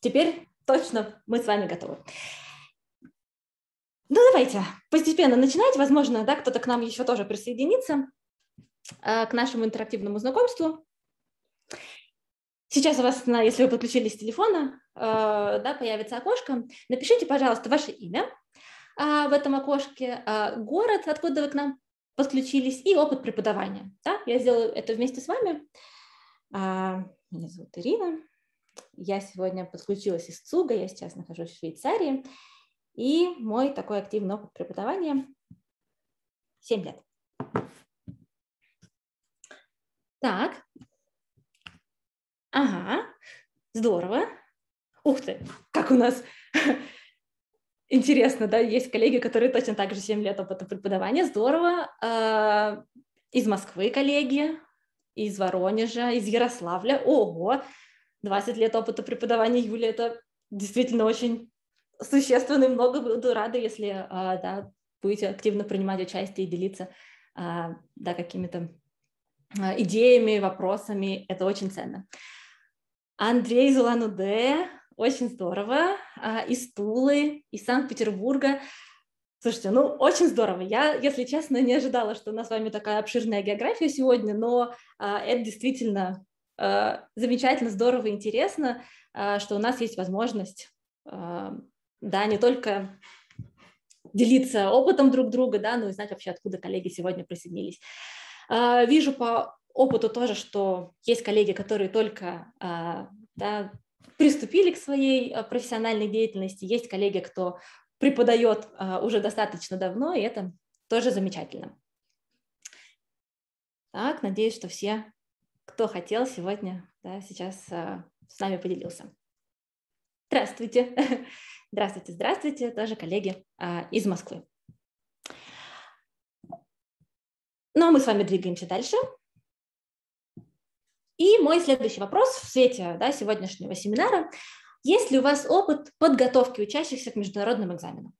теперь точно мы с вами готовы. Ну, давайте постепенно начинать. Возможно, да, кто-то к нам еще тоже присоединится э, к нашему интерактивному знакомству. Сейчас у вас, если вы подключились с телефона, э, да, появится окошко. Напишите, пожалуйста, ваше имя э, в этом окошке, город, откуда вы к нам подключились, и опыт преподавания. Да? Я сделаю это вместе с вами. Меня зовут Ирина. Я сегодня подключилась из ЦУГа, я сейчас нахожусь в Швейцарии, и мой такой активный опыт преподавания 7 лет. Так. Ага, здорово. Ух ты, как у нас интересно, да, есть коллеги, которые точно так же 7 лет опыта преподавания, здорово. А, из Москвы коллеги, из Воронежа, из Ярославля. Ого, 20 лет опыта преподавания Юли, это действительно очень существенно и много буду рада, если а, да, будете активно принимать участие и делиться а, да, какими-то а, идеями, вопросами. Это очень ценно. Андрей Зулануде, очень здорово. А, из Тулы, из Санкт-Петербурга. Слушайте, ну очень здорово. Я, если честно, не ожидала, что у нас с вами такая обширная география сегодня, но а, это действительно Э, замечательно, здорово, интересно, э, что у нас есть возможность, э, да, не только делиться опытом друг друга, да, но и знать вообще, откуда коллеги сегодня присоединились. Вижу по опыту тоже, что есть коллеги, которые только да, приступили к своей профессиональной деятельности, есть коллеги, кто преподает уже достаточно давно, и это тоже замечательно. Так, надеюсь, что все кто хотел сегодня, да, сейчас а, с нами поделился. Здравствуйте. Здравствуйте, здравствуйте, тоже коллеги а, из Москвы. Ну, а мы с вами двигаемся дальше. И мой следующий вопрос в свете да, сегодняшнего семинара. Есть ли у вас опыт подготовки учащихся к международным экзаменам?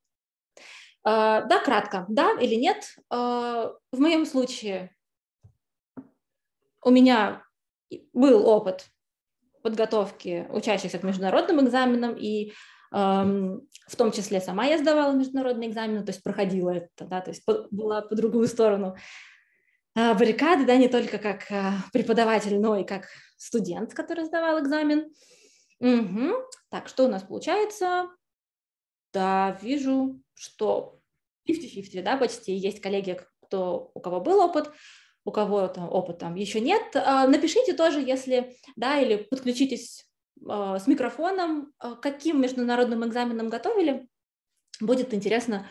А, да, кратко, да или нет. В моем случае у меня был опыт подготовки учащихся к международным экзаменам, и эм, в том числе сама я сдавала международные экзамены, то есть проходила это, да, то есть по, была по другую сторону э, баррикады, да, не только как э, преподаватель, но и как студент, который сдавал экзамен. Угу. Так, что у нас получается? Да, вижу, что 50-50, да, почти есть коллеги, кто, у кого был опыт, у кого там опыта еще нет, а, напишите тоже, если, да, или подключитесь а, с микрофоном, а, каким международным экзаменом готовили, будет интересно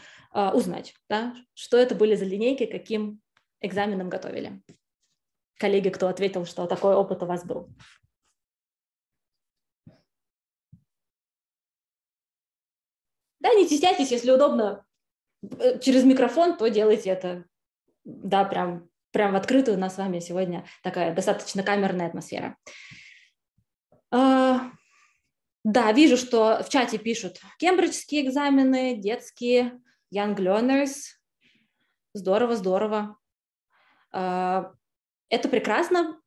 узнать, да, что это были за линейки, каким экзаменом готовили. Коллеги, кто ответил, что такой опыт у вас был. Да, не стесняйтесь, если удобно э, через микрофон, то делайте это, да, прям прям в открытую у нас с вами сегодня такая достаточно камерная атмосфера. А, да, вижу, что в чате пишут кембриджские экзамены, детские, Young Learners. Здорово, здорово. А, это прекрасно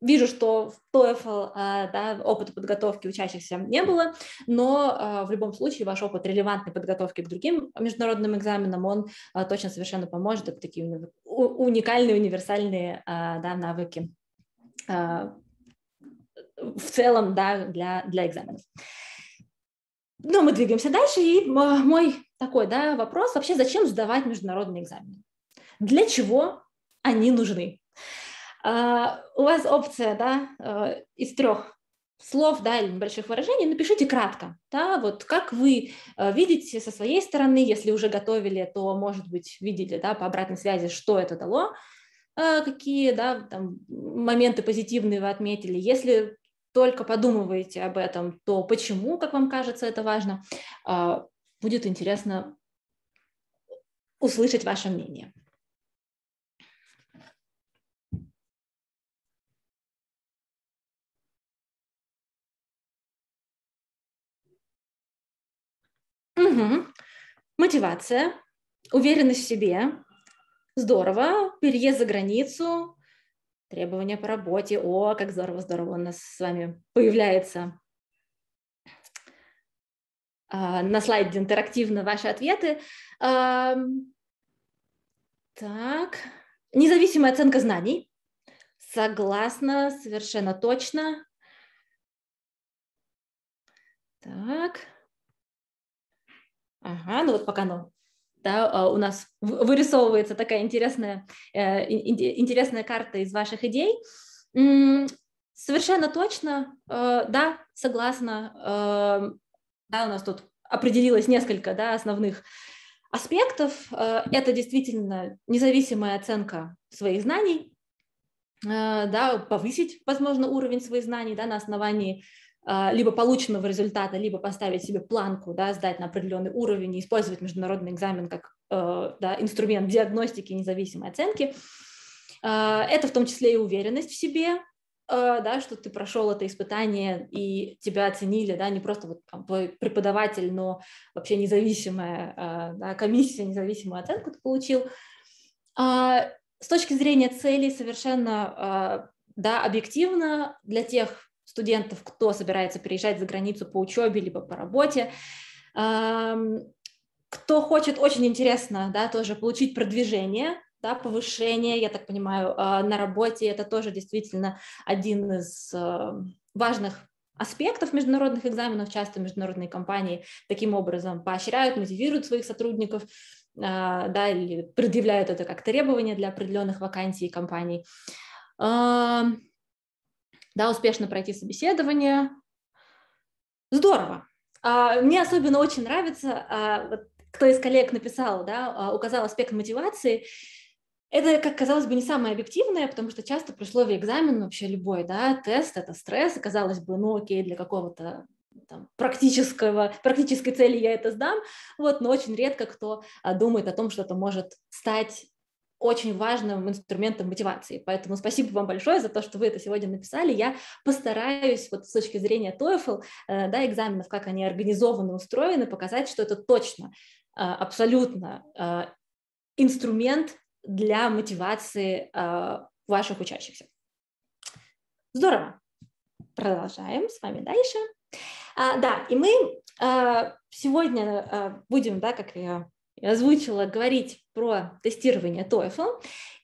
вижу, что в TOEFL а, да, опыта подготовки учащихся не было, но а, в любом случае ваш опыт релевантной подготовки к другим международным экзаменам, он а, точно совершенно поможет. Это такие уникальные, универсальные да, навыки в целом да, для, для экзаменов. Но ну, мы двигаемся дальше, и мой такой да, вопрос вообще, зачем сдавать международные экзамены? Для чего они нужны? А, у вас опция да, э, из трех слов да, или небольших выражений, напишите кратко, да, вот как вы э, видите со своей стороны, если уже готовили, то, может быть, видели да, по обратной связи, что это дало, э, какие да, там, моменты позитивные вы отметили. Если только подумываете об этом, то почему, как вам кажется, это важно, будет интересно услышать ваше мнение. Угу. Мотивация, уверенность в себе. Здорово. Переезд за границу, требования по работе. О, как здорово-здорово у нас с вами появляется а, на слайде интерактивно ваши ответы. Так, независимая оценка знаний. Согласна, совершенно точно. Так, Ага, ну вот пока ну. Да, а, у нас вырисовывается такая интересная, э, интересная карта из ваших идей. Совершенно точно, э, да, согласна. Э, да, у нас тут определилось несколько да, основных аспектов. Это действительно независимая оценка своих знаний, да, повысить, возможно, уровень своих знаний да, на основании а, либо полученного результата, либо поставить себе планку, да, сдать на определенный уровень и использовать международный экзамен как э, да, инструмент диагностики и независимой оценки. А, это в том числе и уверенность в себе, э, да, что ты прошел это испытание и тебя оценили, да, не просто вот там, твой преподаватель, но вообще независимая э, да, комиссия, независимую оценку ты получил. А, с точки зрения целей совершенно да, объективно для тех студентов, кто собирается переезжать за границу по учебе либо по работе. Эм, кто хочет, очень интересно, да, тоже получить продвижение, да, повышение, я так понимаю, э, на работе, это тоже действительно один из э, важных аспектов международных экзаменов. Часто международные компании таким образом поощряют, мотивируют своих сотрудников, э, да, или предъявляют это как требование для определенных вакансий и компаний. Эм, да, успешно пройти собеседование. Здорово. А, мне особенно очень нравится, а, кто из коллег написал, да, а, указал аспект мотивации. Это, как казалось бы, не самое объективное, потому что часто при слове экзамен вообще любой, да, тест – это стресс, и казалось бы, ну окей, для какого-то там, практического, практической цели я это сдам, вот, но очень редко кто думает о том, что это может стать очень важным инструментом мотивации. Поэтому спасибо вам большое за то, что вы это сегодня написали. Я постараюсь вот с точки зрения TOEFL, э, да, экзаменов, как они организованы, устроены, показать, что это точно, э, абсолютно э, инструмент для мотивации ваших учащихся. Здорово. Продолжаем с вами дальше. А, да, и мы а, сегодня а, будем, да, как я озвучила говорить про тестирование TOEFL.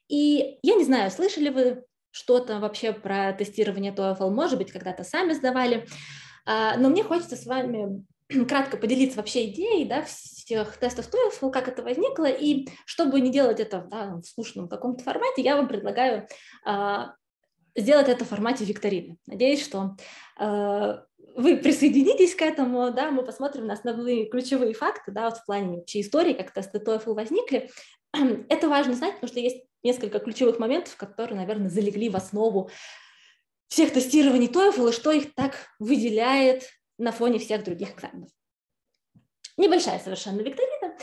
И я не знаю, слышали вы что-то вообще про тестирование TOEFL, может быть, когда-то сами сдавали, а, но мне хочется с вами кратко поделиться вообще идеей да, всех тестов TOEFL, как это возникло, и чтобы не делать это да, в скучном каком-то формате, я вам предлагаю а, сделать это в формате викторины. Надеюсь, что а, вы присоединитесь к этому, да, мы посмотрим на основные ключевые факты, да, вот в плане вообще истории, как то TOEFL возникли. Это важно знать, потому что есть несколько ключевых моментов, которые, наверное, залегли в основу всех тестирований TOEFL и что их так выделяет на фоне всех других экзаменов. Небольшая совершенно викторина.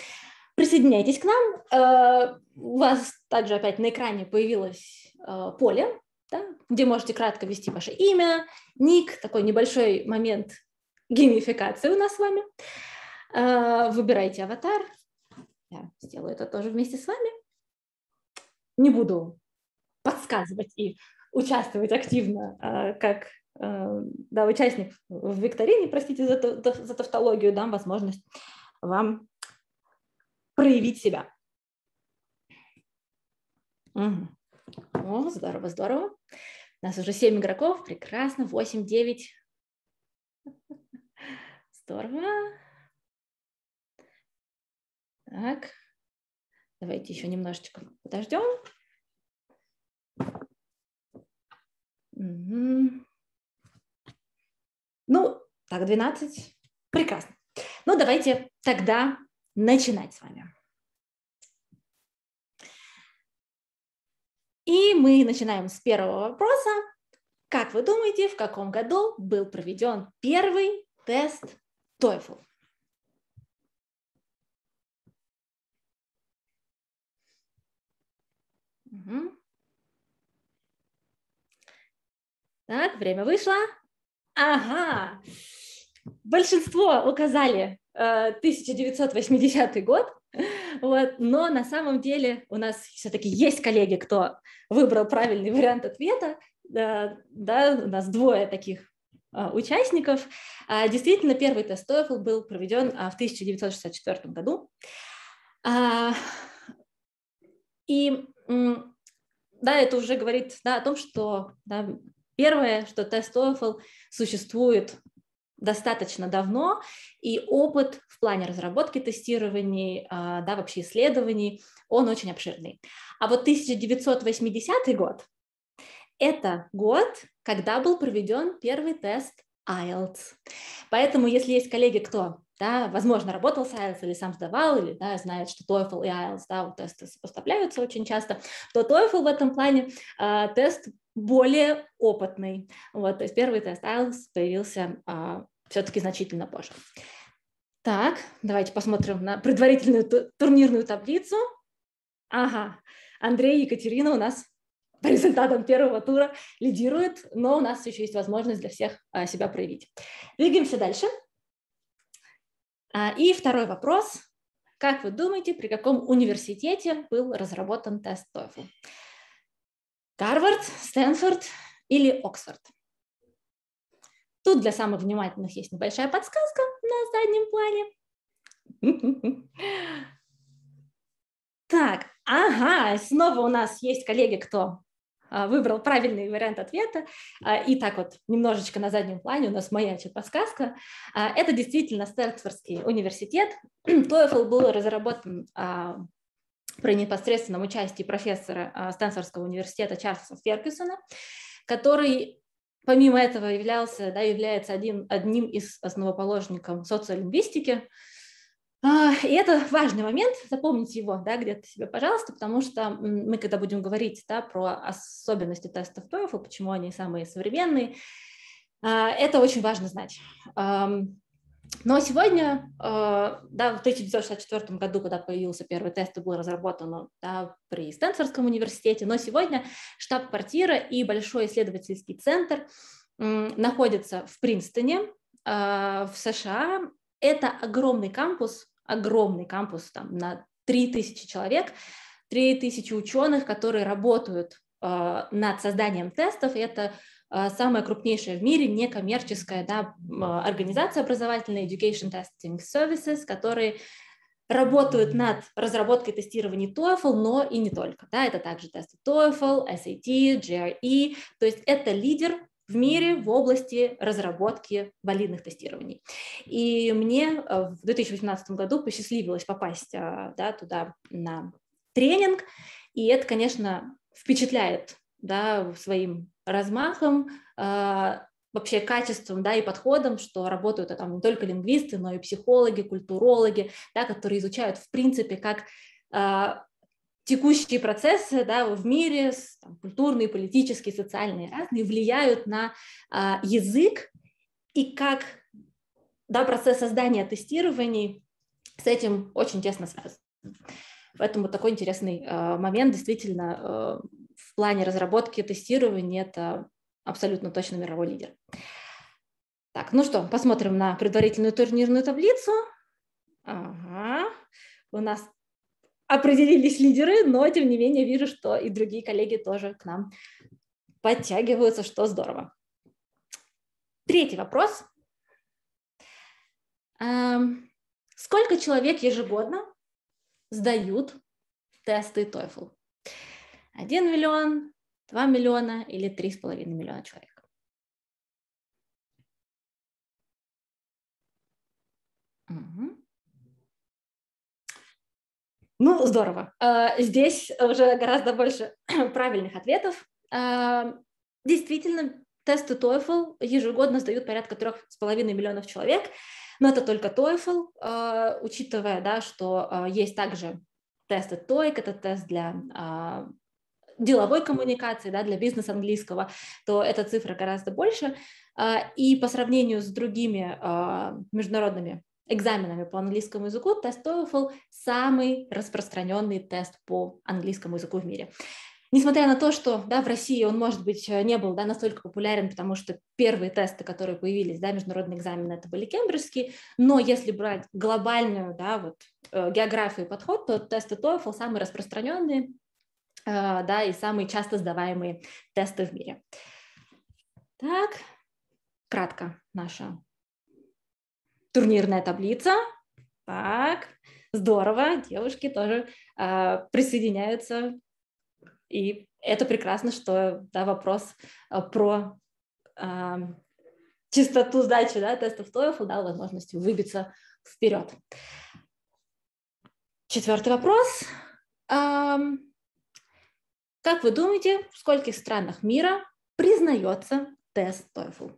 Присоединяйтесь к нам. Э, у вас также опять на экране появилось э, поле да, где можете кратко ввести ваше имя, ник, такой небольшой момент геймификации у нас с вами. А, выбирайте аватар. Я сделаю это тоже вместе с вами. Не буду подсказывать и участвовать активно а, как а, да, участник в викторине, простите за, за тавтологию, дам возможность вам проявить себя. О, здорово, здорово. У нас уже 7 игроков, прекрасно, 8, 9. Здорово. Так, давайте еще немножечко подождем. Ну, так, 12. Прекрасно. Ну, давайте тогда начинать с вами. И мы начинаем с первого вопроса. Как вы думаете, в каком году был проведен первый тест TOEFL? Угу. Так, время вышло. Ага. Большинство указали э, 1980 год, вот. Но на самом деле у нас все-таки есть коллеги, кто выбрал правильный вариант ответа. Да, да, у нас двое таких а, участников. А, действительно, первый тест TOEFL был проведен а, в 1964 году. И да, это уже говорит да, о том, что да, первое, что тест TOEFL существует достаточно давно, и опыт в плане разработки тестирований, а, да, вообще исследований, он очень обширный. А вот 1980 год – это год, когда был проведен первый тест IELTS. Поэтому, если есть коллеги, кто, да, возможно, работал с IELTS или сам сдавал, или да, знает, что TOEFL и IELTS, да, вот тесты сопоставляются очень часто, то TOEFL в этом плане э, тест более опытный. Вот, то есть первый тест IELTS появился а, все-таки значительно позже. Так, давайте посмотрим на предварительную турнирную таблицу. Ага, Андрей и Екатерина у нас по результатам первого тура лидируют, но у нас еще есть возможность для всех а, себя проявить. Двигаемся дальше. А, и второй вопрос. Как вы думаете, при каком университете был разработан тест TOEFL? Гарвард, Стэнфорд или Оксфорд. Тут для самых внимательных есть небольшая подсказка на заднем плане. Так, ага, снова у нас есть коллеги, кто а, выбрал правильный вариант ответа. А, и так вот немножечко на заднем плане у нас моя подсказка. А, это действительно Стэнфордский университет. TOEFL был разработан при непосредственном участии профессора а, Стэнфордского университета Чарльза Феркюсона, который помимо этого являлся, да, является один, одним из основоположников социолингвистики. А, и это важный момент, запомните его да, где-то себе, пожалуйста, потому что мы, когда будем говорить да, про особенности тестов TOEFL, почему они самые современные, а, это очень важно знать. Но сегодня, э, да, в 1964 году, когда появился первый тест, и был разработан да, при Стэнфордском университете, но сегодня штаб-квартира и большой исследовательский центр находятся в Принстоне, э, в США. Это огромный кампус, огромный кампус там, на 3000 человек, 3000 ученых, которые работают э, над созданием тестов. Это Э, самая крупнейшая в мире некоммерческая да, э, организация образовательная Education Testing Services, которые работают над разработкой тестирования TOEFL, но и не только. Да, это также тесты TOEFL, SAT, GRE, то есть это лидер в мире в области разработки валидных тестирований. И мне э, в 2018 году посчастливилось попасть да, туда на тренинг, и это, конечно, впечатляет да, своим размахом, э, вообще качеством да, и подходом, что работают а, там не только лингвисты, но и психологи, культурологи, да, которые изучают в принципе, как э, текущие процессы да, в мире, там, культурные, политические, социальные, разные, влияют на э, язык и как да, процесс создания тестирований с этим очень тесно связан. Поэтому такой интересный э, момент, действительно, плане разработки и тестирования это абсолютно точно мировой лидер. Так, ну что, посмотрим на предварительную турнирную таблицу. Ага, у нас определились лидеры, но тем не менее вижу, что и другие коллеги тоже к нам подтягиваются, что здорово. Третий вопрос. Эм, сколько человек ежегодно сдают тесты TOEFL? 1 миллион, 2 миллиона или 3,5 миллиона человек. Угу. Ну, здорово. Э, здесь уже гораздо больше правильных ответов. Э, действительно, тесты TOEFL ежегодно сдают порядка 3,5 миллионов человек, но это только TOEFL, э, учитывая, да, что есть также тесты TOEIC, это тест для а, деловой коммуникации, да, для бизнеса английского, то эта цифра гораздо больше. А, и по сравнению с другими а, международными экзаменами по английскому языку, тест TOEFL самый распространенный тест по английскому языку в мире. Несмотря на то, что да, в России он, может быть, не был да, настолько популярен, потому что первые тесты, которые появились, да, международные экзамены, это были кембриджские, но если брать глобальную да, вот, э, географию и подход, то тесты TOEFL самые распространенные, Э, да, и самые часто сдаваемые тесты в мире. Так, кратко наша турнирная таблица. Так, здорово, девушки тоже э, присоединяются. И это прекрасно, что да, вопрос э, про э, чистоту сдачи да, тестов TOEFL дал возможность выбиться вперед. Четвертый вопрос. Эм, как вы думаете, в скольких странах мира признается тест TOEFL?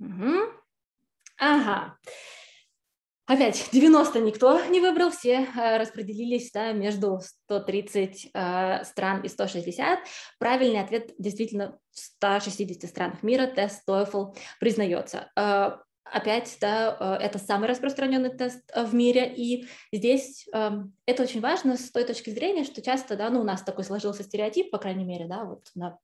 Угу. Ага. Опять 90 никто не выбрал, все э, распределились да, между 130 э, стран и 160. Правильный ответ действительно в 160 странах мира тест TOEFL признается. Э, опять, да, э, это самый распространенный тест э, в мире, и здесь э, это очень важно с той точки зрения, что часто, да, ну, у нас такой сложился стереотип, по крайней мере, да, вот на,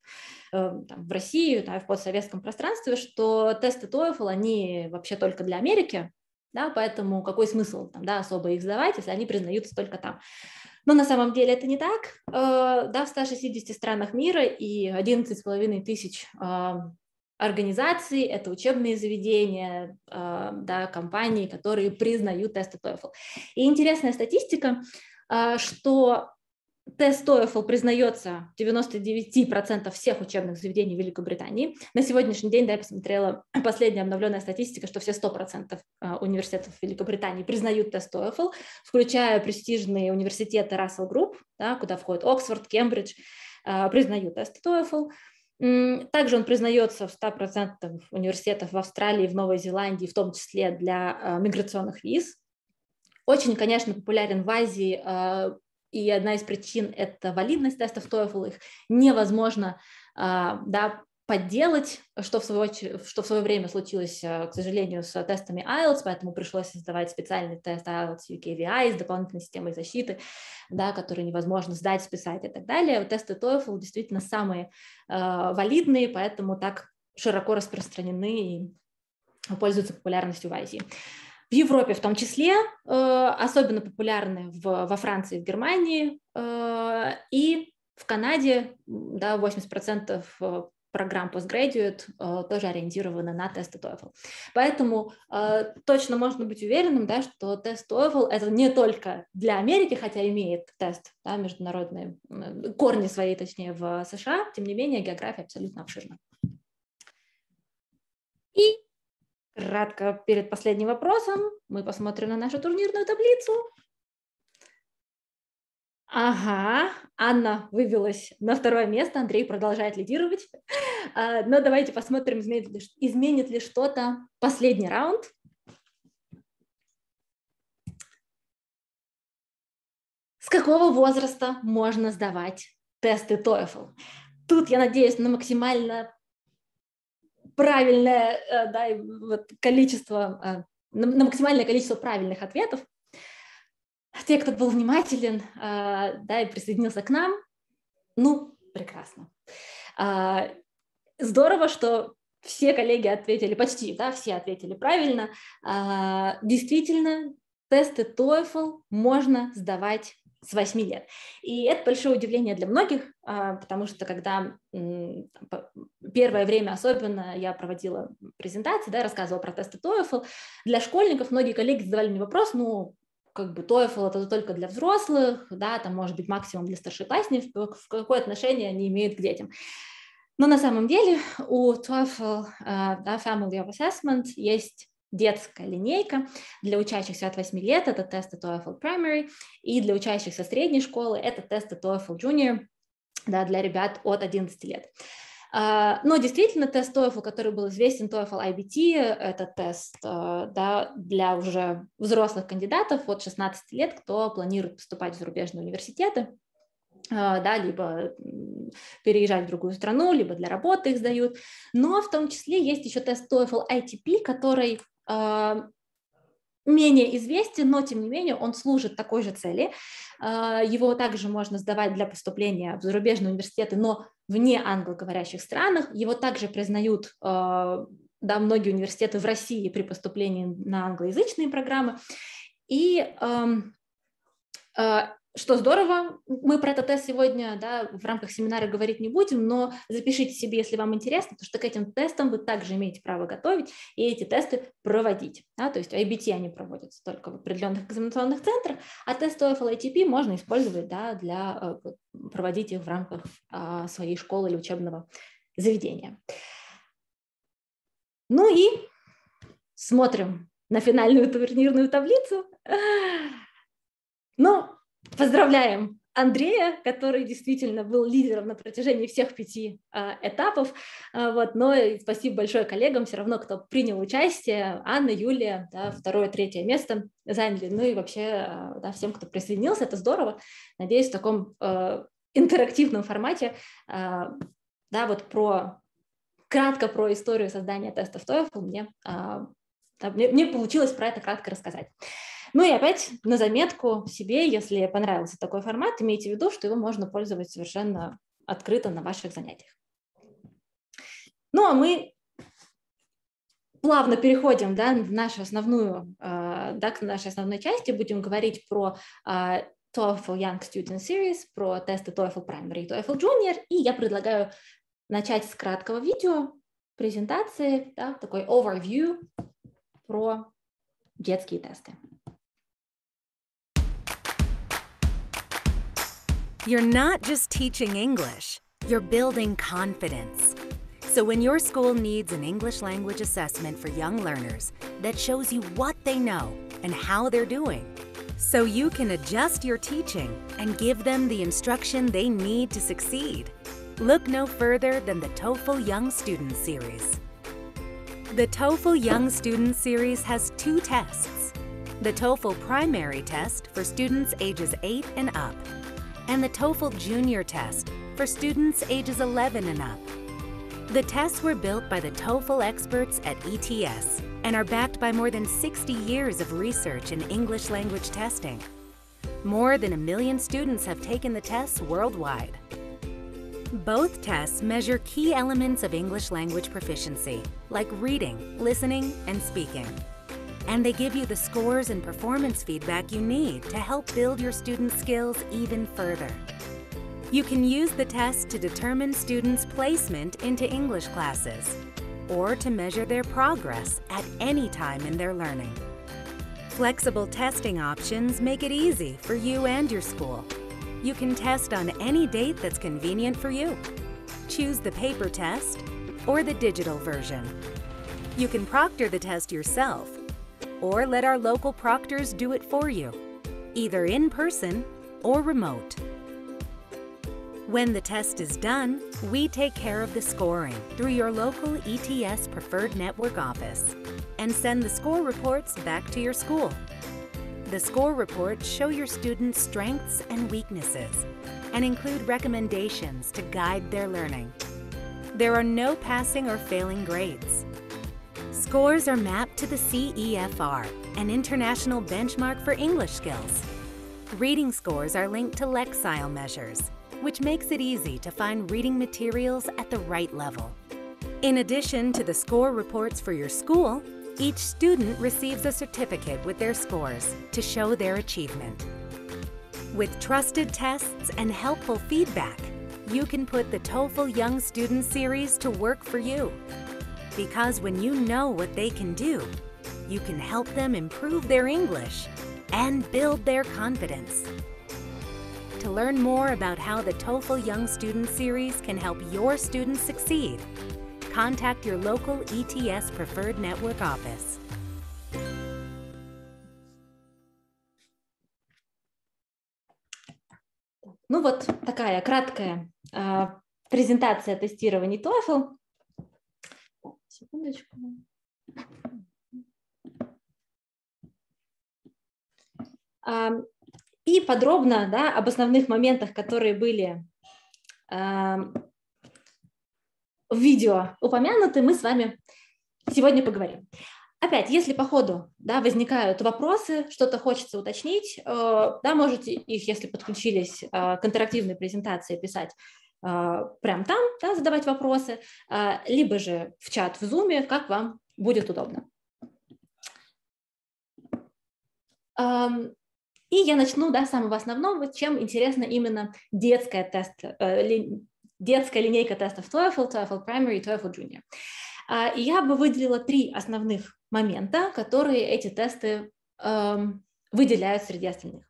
э, там, в России, да, в постсоветском пространстве, что тесты TOEFL, они вообще только для Америки, да, поэтому какой смысл там, да, особо их сдавать, если они признаются только там. Но на самом деле это не так, э, да, в 160 странах мира и 11,5 тысяч а, организаций, это учебные заведения, а, да, компании, которые признают тесты TOEFL. И интересная статистика, а, что Тест TOEFL признается 99% всех учебных заведений Великобритании. На сегодняшний день, да, я посмотрела последняя обновленная статистика, что все 100% а, университетов Великобритании признают тест TOEFL, включая престижные университеты Russell Group, да, куда входят Оксфорд, Кембридж, а, признают тест TOEFL. Также он признается в 100% университетов в Австралии, в Новой Зеландии, в том числе для а, миграционных виз. Очень, конечно, популярен в Азии и одна из причин — это валидность тестов TOEFL, их невозможно а, да, подделать, что в, свое, что в свое время случилось, а, к сожалению, с тестами IELTS, поэтому пришлось создавать специальный тест IELTS UKVI с дополнительной системой защиты, да, который невозможно сдать, списать и так далее. Тесты TOEFL действительно самые э, валидные, поэтому так широко распространены и пользуются популярностью в Азии в Европе в том числе, э, особенно популярны в, во Франции, в Германии э, и в Канаде да, 80% э, программ Postgraduate тоже ориентированы на тесты TOEFL. Поэтому точно можно быть уверенным, да, что тест TOEFL это не только для Америки, хотя имеет тест да, международные, корни свои, точнее, в США, тем не менее география абсолютно обширна. И Кратко перед последним вопросом мы посмотрим на нашу турнирную таблицу. Ага, Анна вывелась на второе место, Андрей продолжает лидировать. А, но давайте посмотрим, изменит ли, изменит ли что-то последний раунд. С какого возраста можно сдавать тесты TOEFL? Тут я надеюсь на максимально правильное э, да, вот количество, э, на максимальное количество правильных ответов. А те, кто был внимателен, э, да, и присоединился к нам, ну, прекрасно. А, здорово, что все коллеги ответили, почти, да, все ответили правильно. А, действительно, тесты TOEFL можно сдавать с 8 лет. И это большое удивление для многих, а, потому что когда первое время особенно я проводила презентации, да, рассказывала про тесты TOEFL, для школьников многие коллеги задавали мне вопрос, ну, как бы TOEFL это только для взрослых, да, там может быть максимум для старшеклассников, в какое отношение они имеют к детям. Но на самом деле у TOEFL uh, да, Family of Assessment есть детская линейка. Для учащихся от 8 лет это тесты TOEFL Primary, и для учащихся средней школы это тесты TOEFL Junior да, для ребят от 11 лет. А, но действительно тест TOEFL, который был известен, TOEFL IBT, это тест э, да, для уже взрослых кандидатов от 16 лет, кто планирует поступать в зарубежные университеты, а, да, либо переезжать в другую страну, либо для работы их сдают. Но в том числе есть еще тест TOEFL ITP, который а, менее известен, но тем не менее он служит такой же цели. А, его также можно сдавать для поступления в зарубежные университеты, но вне англоговорящих странах. Его также признают а, да, многие университеты в России при поступлении на англоязычные программы. И что здорово, мы про этот тест сегодня да, в рамках семинара говорить не будем, но запишите себе, если вам интересно, потому что к этим тестам вы также имеете право готовить и эти тесты проводить. Да, то есть IBT они проводятся только в определенных экзаменационных центрах, а тесты TOEFL ITP можно использовать да, для э, проводить их в рамках а, своей школы или учебного заведения. Ну и смотрим на финальную турнирную таблицу. Но Поздравляем Андрея, который действительно был лидером на протяжении всех пяти э, этапов. Э, вот, но спасибо большое коллегам, все равно, кто принял участие. Анна, Юлия, да, второе, третье место заняли. Ну и вообще э, да, всем, кто присоединился, это здорово. Надеюсь, в таком э, интерактивном формате э, да, вот про кратко про историю создания тестов TOEFL мне, э, да, мне, мне получилось про это кратко рассказать. Ну и опять на заметку себе, если понравился такой формат, имейте в виду, что его можно пользоваться совершенно открыто на ваших занятиях. Ну а мы плавно переходим да, в нашу основную, а, да, к нашей основной части, будем говорить про а, TOEFL Young Student Series, про тесты TOEFL Primary и TOEFL Junior, и я предлагаю начать с краткого видео, презентации, да, такой overview про детские тесты. You're not just teaching English, you're building confidence. So when your school needs an English language assessment for young learners that shows you what they know and how they're doing, so you can adjust your teaching and give them the instruction they need to succeed, look no further than the TOEFL Young Student Series. The TOEFL Young Student Series has two tests. The TOEFL Primary Test for students ages 8 and up and the TOEFL Junior Test for students ages 11 and up. The tests were built by the TOEFL experts at ETS and are backed by more than 60 years of research in English language testing. More than a million students have taken the tests worldwide. Both tests measure key elements of English language proficiency, like reading, listening, and speaking and they give you the scores and performance feedback you need to help build your students' skills even further. You can use the test to determine students' placement into English classes or to measure their progress at any time in their learning. Flexible testing options make it easy for you and your school. You can test on any date that's convenient for you. Choose the paper test or the digital version. You can proctor the test yourself or let our local proctors do it for you, either in person or remote. When the test is done, we take care of the scoring through your local ETS Preferred Network office and send the score reports back to your school. The score reports show your students' strengths and weaknesses and include recommendations to guide their learning. There are no passing or failing grades. Scores are mapped to the CEFR, an international benchmark for English skills. Reading scores are linked to Lexile measures, which makes it easy to find reading materials at the right level. In addition to the score reports for your school, each student receives a certificate with their scores to show their achievement. With trusted tests and helpful feedback, you can put the TOEFL Young Student Series to work for you. Because when you know what they can do, you can help them improve their English and build their confidence. To learn more about how the TOEFL Young Student Series can help your students succeed, contact your local ETS Preferred Network office. Ну вот такая краткая презентация тестирования TOEFL. Секундочку. А, и подробно да, об основных моментах, которые были а, в видео упомянуты, мы с вами сегодня поговорим. Опять, если по ходу да, возникают вопросы, что-то хочется уточнить, э, да, можете их, если подключились э, к интерактивной презентации, писать а, прям там да, задавать вопросы, а, либо же в чат в Zoom, как вам будет удобно. И я начну да, с самого основного, чем интересна именно детская, тест, э, детская линейка тестов TOEFL, TOEFL Primary TOEFL Junior. А, и я бы выделила три основных момента, которые эти тесты выделяют среди остальных.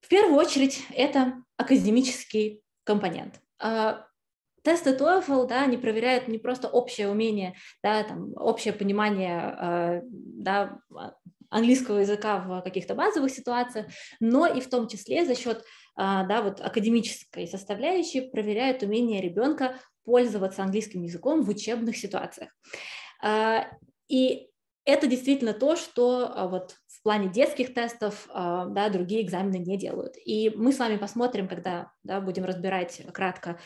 В первую очередь это академический компонент. А, тесты TOEFL, да, они проверяют не просто общее умение, да, там, общее понимание, а, да, английского языка в каких-то базовых ситуациях, но и в том числе за счет а, да, вот академической составляющей проверяют умение ребенка пользоваться английским языком в учебных ситуациях. И это действительно то, что вот в плане детских тестов а, да, другие экзамены не делают. И мы с вами посмотрим, когда да, будем разбирать кратко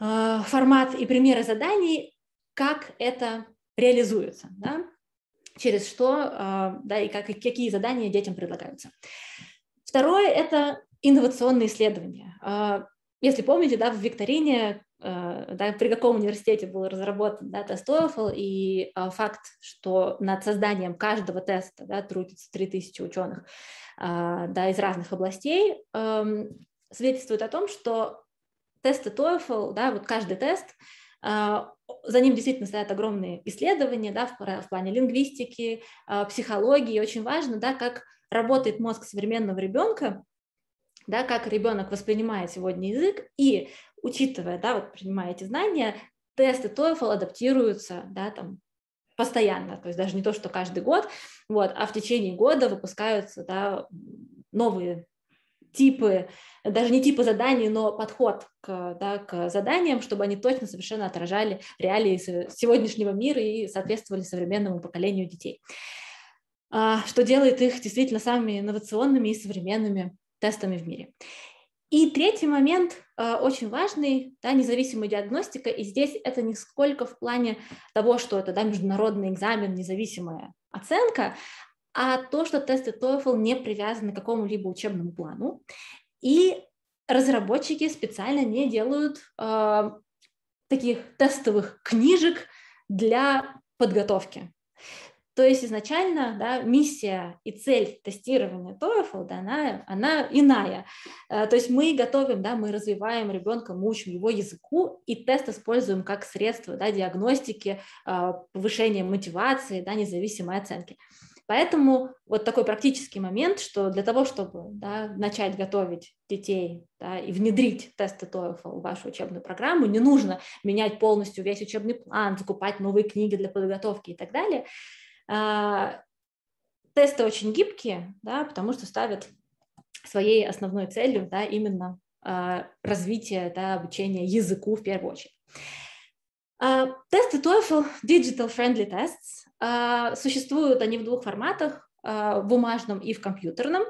а, формат и примеры заданий, как это реализуется, да, через что а, да, и как, и какие задания детям предлагаются. Второе – это инновационные исследования если помните, да, в викторине, э, да, при каком университете был разработан да, тест TOEFL, и а, факт, что над созданием каждого теста да, трудится 3000 ученых а, да, из разных областей, эм, свидетельствует о том, что тесты TOEFL, да, вот каждый тест, а, за ним действительно стоят огромные исследования да, в, в плане лингвистики, психологии. очень важно, да, как работает мозг современного ребенка, да, как ребенок воспринимает сегодня язык, и учитывая, да, вот принимая эти знания, тесты TOEFL адаптируются, да, там, постоянно, то есть даже не то, что каждый год, вот, а в течение года выпускаются, да, новые типы, даже не типы заданий, но подход к, да, к заданиям, чтобы они точно совершенно отражали реалии сегодняшнего мира и соответствовали современному поколению детей, а, что делает их действительно самыми инновационными и современными тестами в мире. И третий момент, э, очень важный, да, независимая диагностика, и здесь это не сколько в плане того, что это да, международный экзамен, независимая оценка, а то, что тесты TOEFL не привязаны к какому-либо учебному плану, и разработчики специально не делают э, таких тестовых книжек для подготовки. То есть изначально да, миссия и цель тестирования TOEFL, да, она, она иная. Э, то есть мы готовим, да, мы развиваем ребенка, мы учим его языку, и тест используем как средство да, диагностики, э, повышения мотивации, да, независимой оценки. Поэтому вот такой практический момент, что для того, чтобы да, начать готовить детей да, и внедрить тесты TOEFL в вашу учебную программу, не нужно менять полностью весь учебный план, закупать новые книги для подготовки и так далее. А, тесты очень гибкие, да, потому что ставят своей основной целью да, именно а, развитие да, обучения языку в первую очередь. А, тесты TOEFL Digital Friendly Tests существуют они в двух форматах, в бумажном и в компьютерном,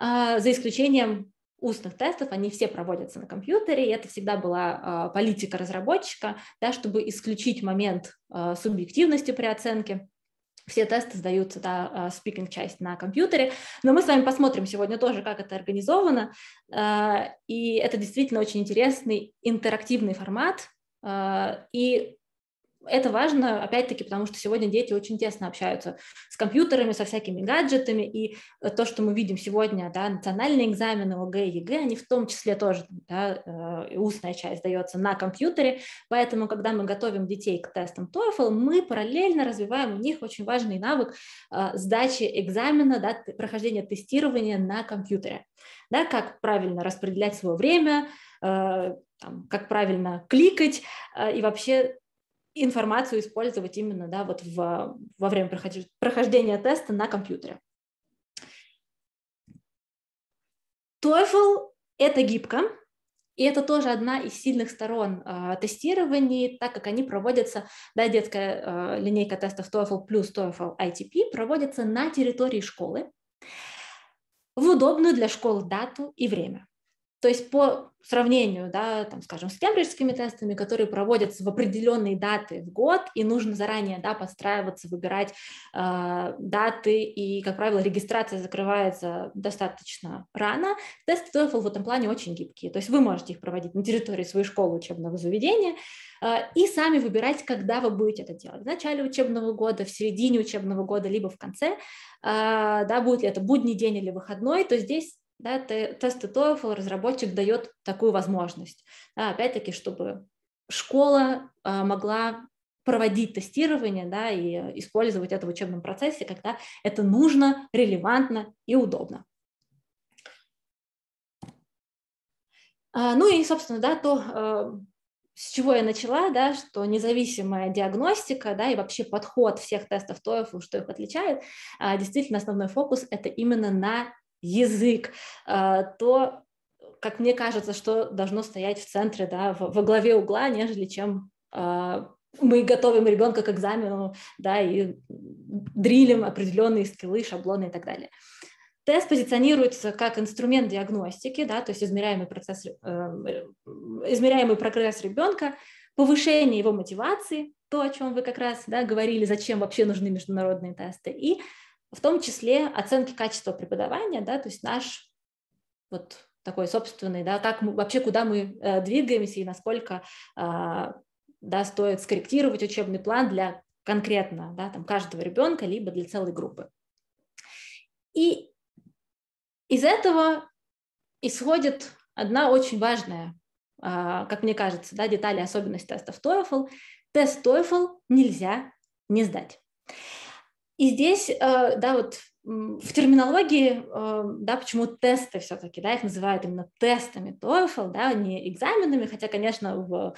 за исключением устных тестов, они все проводятся на компьютере, и это всегда была политика разработчика, да, чтобы исключить момент субъективности при оценке все тесты сдаются, да, спикинг-часть а, на компьютере, но мы с вами посмотрим сегодня тоже, как это организовано, а, и это действительно очень интересный интерактивный формат, а, и это важно, опять-таки, потому что сегодня дети очень тесно общаются с компьютерами, со всякими гаджетами, и э, то, что мы видим сегодня, да, национальные экзамены ОГЭ и ЕГЭ, они в том числе тоже, да, э, устная часть дается на компьютере, поэтому, когда мы готовим детей к тестам TOEFL, мы параллельно развиваем у них очень важный навык э, сдачи экзамена, да, прохождения тестирования на компьютере, да, как правильно распределять свое время, там, как правильно кликать и вообще информацию использовать именно да, вот в, во время прохождения теста на компьютере. TOEFL – это гибко, и это тоже одна из сильных сторон э, а, тестирований, так как они проводятся, да, детская э, линейка тестов TOEFL плюс TOEFL ITP проводится на территории школы в удобную для школ дату и время. То есть по сравнению, да, там, скажем, с кембриджскими тестами, которые проводятся в определенные даты в год, и нужно заранее да, подстраиваться, выбирать э, даты, и, как правило, регистрация закрывается достаточно рано, тесты TOEFL в этом плане очень гибкие. То есть вы можете их проводить на территории своей школы учебного заведения э, и сами выбирать, когда вы будете это делать. В начале учебного года, в середине учебного года, либо в конце, э, да, будет ли это будний день или выходной, то здесь да, тесты TOEFL разработчик дает такую возможность. Да, опять-таки, чтобы школа а, могла проводить тестирование да, и использовать это в учебном процессе, когда это нужно, релевантно и удобно. А, ну и, собственно, да, то, а, с чего я начала, да, что независимая диагностика, да, и вообще подход всех тестов TOEFL, что их отличает, действительно основной фокус – это именно на язык, а, то, как мне кажется, что должно стоять в центре, да, во главе угла, нежели чем а, мы готовим ребенка к экзамену, да, и дрилим определенные скиллы, шаблоны и так далее. Тест позиционируется как инструмент диагностики, да, то есть измеряемый, процесс, э, измеряемый прогресс ребенка, повышение его мотивации, то, о чем вы как раз да, говорили, зачем вообще нужны международные тесты, и в том числе оценки качества преподавания, да, то есть наш вот такой собственный, да, как мы, вообще куда мы э, двигаемся и насколько э, да, стоит скорректировать учебный план для конкретно да, там, каждого ребенка, либо для целой группы. И из этого исходит одна очень важная, а, как мне кажется, да, деталь и особенность тестов TOEFL. Тест TOEFL нельзя не сдать. И здесь, э, да, вот в терминологии, э, да, почему тесты все-таки, да, их называют именно тестами TOEFL, да, а не экзаменами, хотя, конечно, в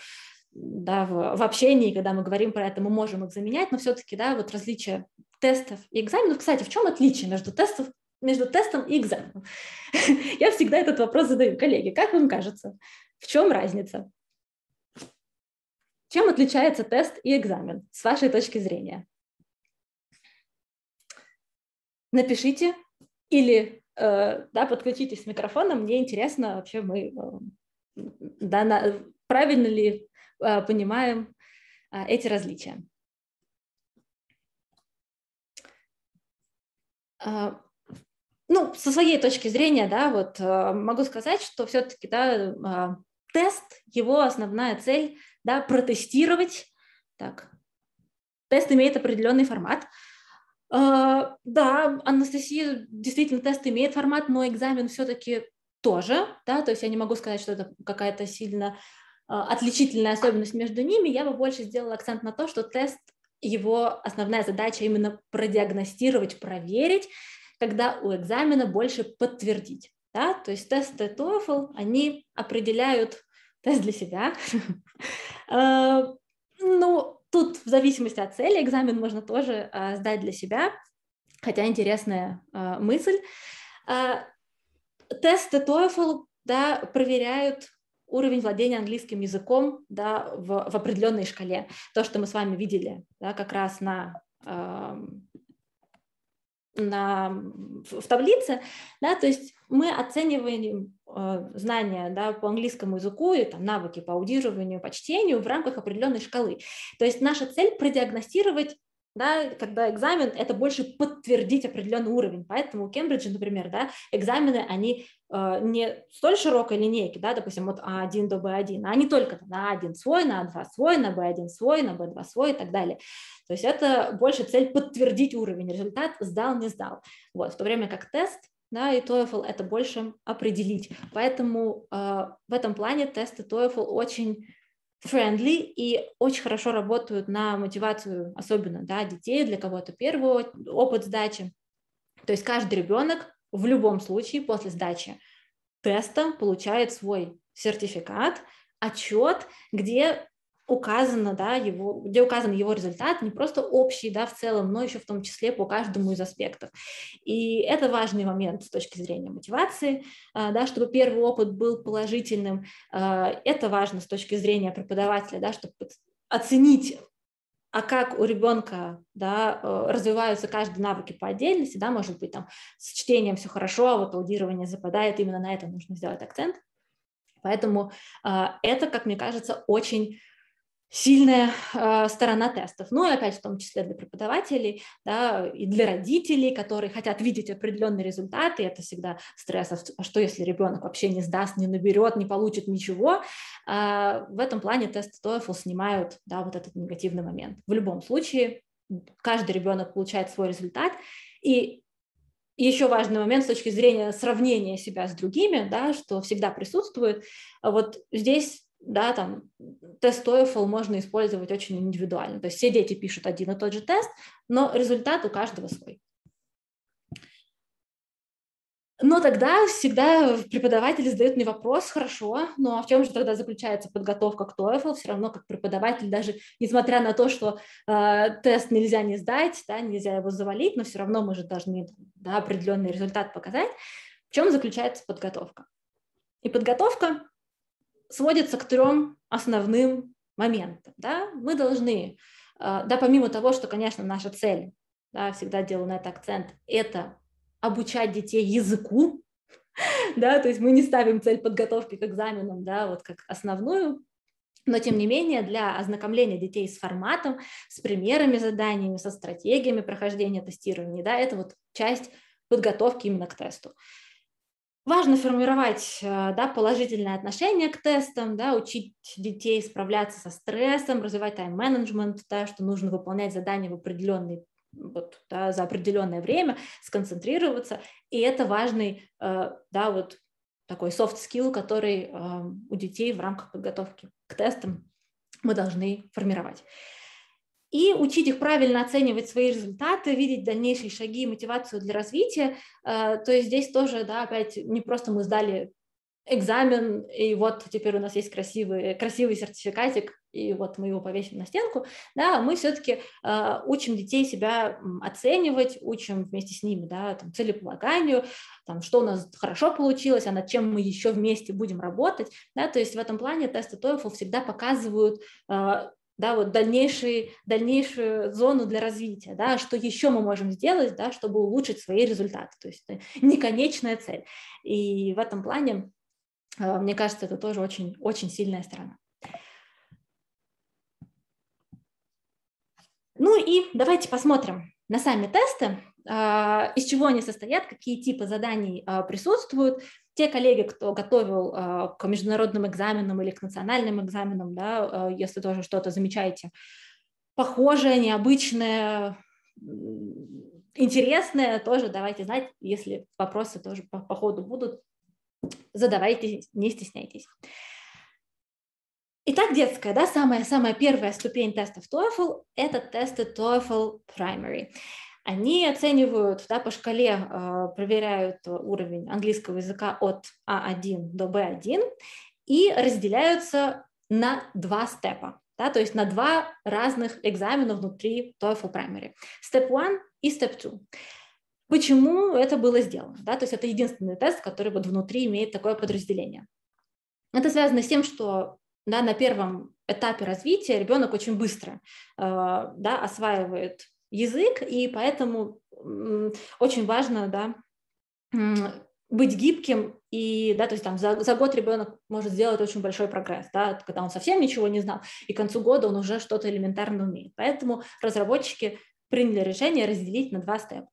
да, в, в общении, когда мы говорим про это, мы можем их заменять, но все-таки, да, вот различие тестов и экзаменов. Кстати, в чем отличие между тестов, между тестом и экзаменом? Я всегда этот вопрос задаю, коллеги, как вам кажется, в чем разница? Чем отличается тест и экзамен с вашей точки зрения? напишите или э, да, подключитесь с микрофоном. Мне интересно, вообще мы э, да, на, правильно ли э, понимаем э, эти различия. Э, ну, со своей точки зрения, да, вот э, могу сказать, что все-таки, да, э, тест, его основная цель, да, протестировать, так, тест имеет определенный формат, а, да, Анастасия, действительно, тест имеет формат, но экзамен все-таки тоже, да, то есть я не могу сказать, что это какая-то сильно а, отличительная особенность между ними, я бы больше сделала акцент на то, что тест, его основная задача именно продиагностировать, проверить, когда у экзамена больше подтвердить. Да? То есть тесты TOEFL, они определяют тест для себя. А, ну, Тут в зависимости от цели экзамен можно тоже э, сдать для себя, хотя интересная э, мысль. Э, тесты TOEFL да, проверяют уровень владения английским языком да, в, в определенной шкале. То, что мы с вами видели да, как раз на, э, на, в, в таблице, да, то есть мы оцениваем э, знания да, по английскому языку и там, навыки по аудированию, по чтению в рамках определенной шкалы. То есть наша цель продиагностировать да, когда экзамен, это больше подтвердить определенный уровень. Поэтому у Кембриджа, например, да, экзамены, они э, не столь широкой линейки, да, допустим, от А1 до Б1, а не только на А1 свой, на А2 свой, на Б1 свой, на Б2 свой и так далее. То есть это больше цель подтвердить уровень, результат сдал, не сдал. Вот, в то время как тест – да, и TOEFL это больше определить. Поэтому э, в этом плане тесты TOEFL очень friendly и очень хорошо работают на мотивацию, особенно да, детей, для кого-то первый опыт сдачи. То есть каждый ребенок в любом случае после сдачи теста получает свой сертификат, отчет, где указано, да, его, где указан его результат, не просто общий, да, в целом, но еще в том числе по каждому из аспектов. И это важный момент с точки зрения мотивации, а, да, чтобы первый опыт был положительным. А, это важно с точки зрения преподавателя, да, чтобы оценить а как у ребенка да, а, развиваются каждые навыки по отдельности, да, может быть, там с чтением все хорошо, а вот аудирование западает, именно на это нужно сделать акцент. Поэтому это, как мне кажется, очень сильная э, сторона тестов. Ну и опять в том числе для преподавателей да, и для родителей, которые хотят видеть определенные результаты. Это всегда стресс. А, а что если ребенок вообще не сдаст, не наберет, не получит ничего? Э, в этом плане тесты TOEFL снимают да, вот этот негативный момент. В любом случае каждый ребенок получает свой результат. И и еще важный момент с точки зрения сравнения себя с другими, да, что всегда присутствует. А вот здесь да, там тест TOEFL можно использовать очень индивидуально. То есть все дети пишут один и тот же тест, но результат у каждого свой. Но тогда всегда преподаватели задают мне вопрос, хорошо, но ну а в чем же тогда заключается подготовка к TOEFL? Все равно как преподаватель, даже несмотря на то, что э, тест нельзя не сдать, да, нельзя его завалить, но все равно мы же должны да, определенный результат показать. В чем заключается подготовка? И подготовка сводится к трем основным моментам. Да? Мы должны, э, да, помимо того, что, конечно, наша цель, да, всегда делаю на это акцент, это обучать детей языку, да, то есть мы не ставим цель подготовки к экзаменам, да, вот как основную, но, тем не менее, для ознакомления детей с форматом, с примерами заданиями, со стратегиями прохождения тестирования, да, это вот часть подготовки именно к тесту. Важно формировать э, да, положительное отношение к тестам, да, учить детей справляться со стрессом, развивать тайм-менеджмент, да, что нужно выполнять задания в определенный вот, да, за определенное время, сконцентрироваться. И это важный э, да, вот такой soft skill, который э, у детей в рамках подготовки к тестам мы должны формировать и учить их правильно оценивать свои результаты, видеть дальнейшие шаги и мотивацию для развития. Э, то есть здесь тоже, да, опять не просто мы сдали экзамен, и вот теперь у нас есть красивый, красивый сертификатик, и вот мы его повесим на стенку, да, мы все-таки э, учим детей себя оценивать, учим вместе с ними, да, там, целеполаганию, там, что у нас хорошо получилось, а над чем мы еще вместе будем работать, да, то есть в этом плане тесты TOEFL всегда показывают э, да, вот дальнейшую дальнейшую зону для развития, да, что еще мы можем сделать, да, чтобы улучшить свои результаты, то есть не конечная цель. И в этом плане, э, мне кажется, это тоже очень, очень сильная сторона. Ну и давайте посмотрим на сами тесты, э, из чего они состоят, какие типы заданий э, присутствуют те коллеги, кто готовил э, к международным экзаменам или к национальным экзаменам, да, э, если тоже что-то замечаете, похожее, необычное, интересное, тоже давайте знать, если вопросы тоже по, по ходу будут, задавайте, не стесняйтесь. Итак, детская, да, самая-самая первая ступень тестов TOEFL – это тесты TOEFL Primary они оценивают, да, по шкале э, проверяют уровень английского языка от А1 до Б1 и разделяются на два степа, да, то есть на два разных экзамена внутри TOEFL Primary. Step 1 и Step 2. Почему это было сделано? Да? То есть это единственный тест, который вот внутри имеет такое подразделение. Это связано с тем, что да, на первом этапе развития ребенок очень быстро э, да, осваивает язык, и поэтому очень важно, да, быть гибким и, да, то есть там за, за год ребенок может сделать очень большой прогресс, да, когда он совсем ничего не знал, и к концу года он уже что-то элементарно умеет. Поэтому разработчики приняли решение разделить на два степа.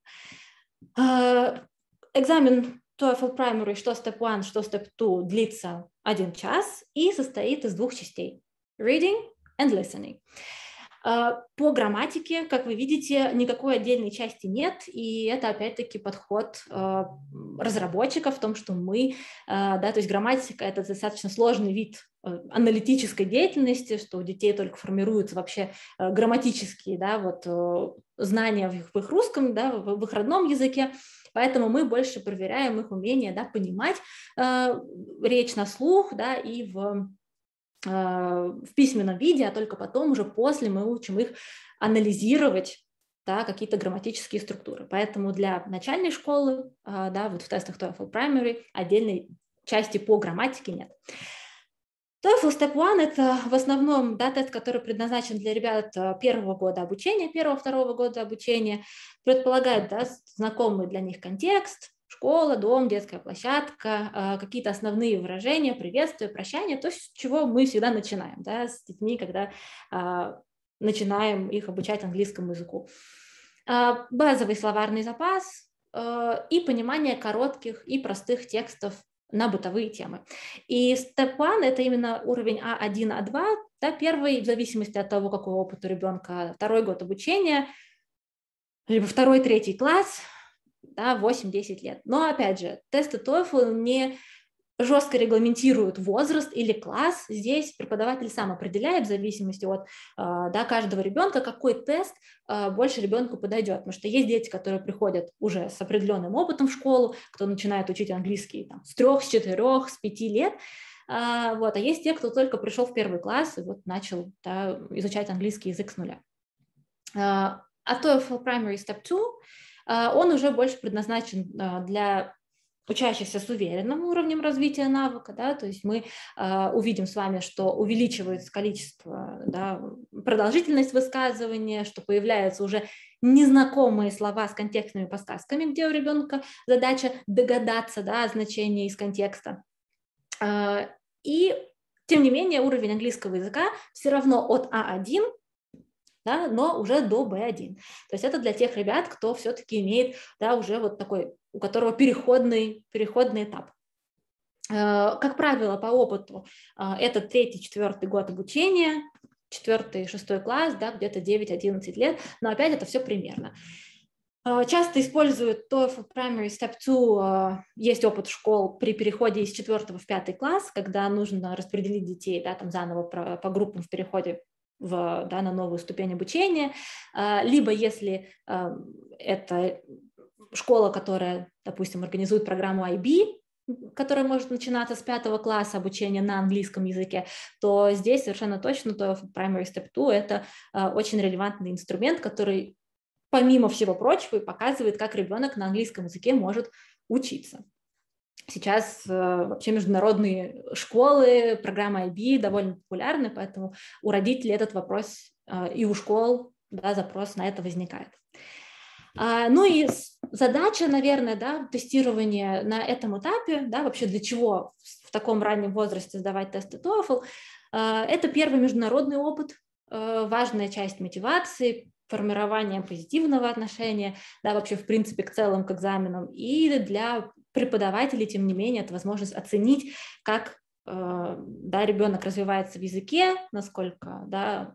А, экзамен TOEFL Primary, что Step 1, что Step 2, длится один час и состоит из двух частей – Reading and Listening. А, по грамматике, как вы видите, никакой отдельной части нет, и это опять-таки подход а, разработчиков в том, что мы, а, да, то есть грамматика это достаточно сложный вид э, аналитической деятельности, что у детей только формируются вообще э, грамматические, да, вот э, знания в их, в их русском, да, в, в их родном языке, поэтому мы больше проверяем их умение, да, понимать э, речь на слух, да, и в Э, в письменном виде, а только потом, уже после, мы учим их анализировать да, какие-то грамматические структуры. Поэтому для начальной школы, э, да, вот в тестах TOEFL Primary отдельной части по грамматике нет. TOEFL Step One – это в основном да, тест, который предназначен для ребят э, первого года обучения, первого-второго года обучения, предполагает да, знакомый для них контекст, школа, дом, детская площадка, а, какие-то основные выражения, приветствие, прощание, то, с чего мы всегда начинаем да, с детьми, когда а, начинаем их обучать английскому языку. А, базовый словарный запас и понимание коротких и простых текстов на бытовые темы. И степан – это именно уровень А1, А2, да, первый, в зависимости от того, какой опыт у ребенка, второй год обучения, либо второй, третий класс, да, 8-10 лет. Но опять же, тесты TOEFL не жестко регламентируют возраст или класс. Здесь преподаватель сам определяет в зависимости от а, да, каждого ребенка, какой тест а, больше ребенку подойдет. Потому что есть дети, которые приходят уже с определенным опытом в школу, кто начинает учить английский там, с трех, с четырех, с пяти лет. А, вот. А есть те, кто только пришел в первый класс и вот начал да, изучать английский язык с нуля. А TOEFL Primary Step 2 а, он уже больше предназначен а, для учащихся с уверенным уровнем развития навыка, да, то есть мы э, увидим с вами, что увеличивается количество, да, продолжительность высказывания, что появляются уже незнакомые слова с контекстными подсказками, где у ребенка задача догадаться да, о значении из контекста. Э, и тем не менее уровень английского языка все равно от А1 да, но уже до B1. То есть это для тех ребят, кто все-таки имеет, да, уже вот такой, у которого переходный, переходный этап. Э, как правило, по опыту а, это третий, четвертый год обучения, четвертый, шестой класс, да, где-то 9-11 лет, но опять это все примерно. А, часто используют TOEFL Primary Step 2, а, есть опыт школ при переходе из четвертого в пятый класс, когда нужно распределить детей да, там заново по группам в переходе в, да, на новую ступень обучения, а, либо если это школа, которая, допустим, организует программу IB, которая может начинаться с пятого класса обучения на английском языке, то здесь совершенно точно то Primary Step 2 это а, очень релевантный инструмент, который помимо всего прочего показывает, как ребенок на английском языке может учиться. Сейчас э, вообще международные школы, программа IB довольно популярны, поэтому у родителей этот вопрос э, и у школ да, запрос на это возникает. А, ну и задача, наверное, да, тестирования на этом этапе, да, вообще для чего в таком раннем возрасте сдавать тесты TOEFL, э, это первый международный опыт, важная часть мотивации, формирование позитивного отношения, да, вообще в принципе к целым к экзаменам и для преподаватели, тем не менее, это возможность оценить, как э, да, ребенок развивается в языке, насколько да,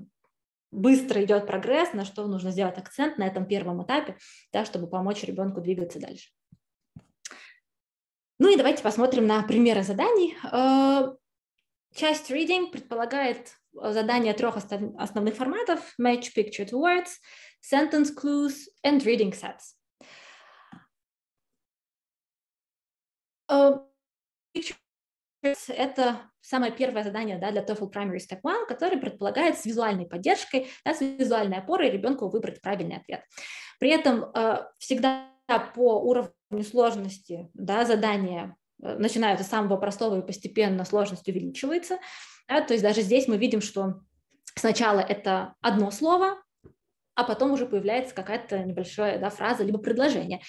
быстро идет прогресс, на что нужно сделать акцент на этом первом этапе, да, чтобы помочь ребенку двигаться дальше. Ну и давайте посмотрим на примеры заданий. Э, часть reading предполагает э, задание трех основных форматов – match picture to words, sentence clues and reading sets. Э, это самое первое задание да, для TOEFL Primary Step 1, которое предполагает с визуальной поддержкой, да, с визуальной опорой ребенку выбрать правильный ответ. При этом э, всегда по уровню сложности да, задания э, начиная от самого простого и постепенно сложность увеличивается. Да, то есть даже здесь мы видим, что сначала это одно слово, а потом уже появляется какая-то небольшая да, фраза либо предложение.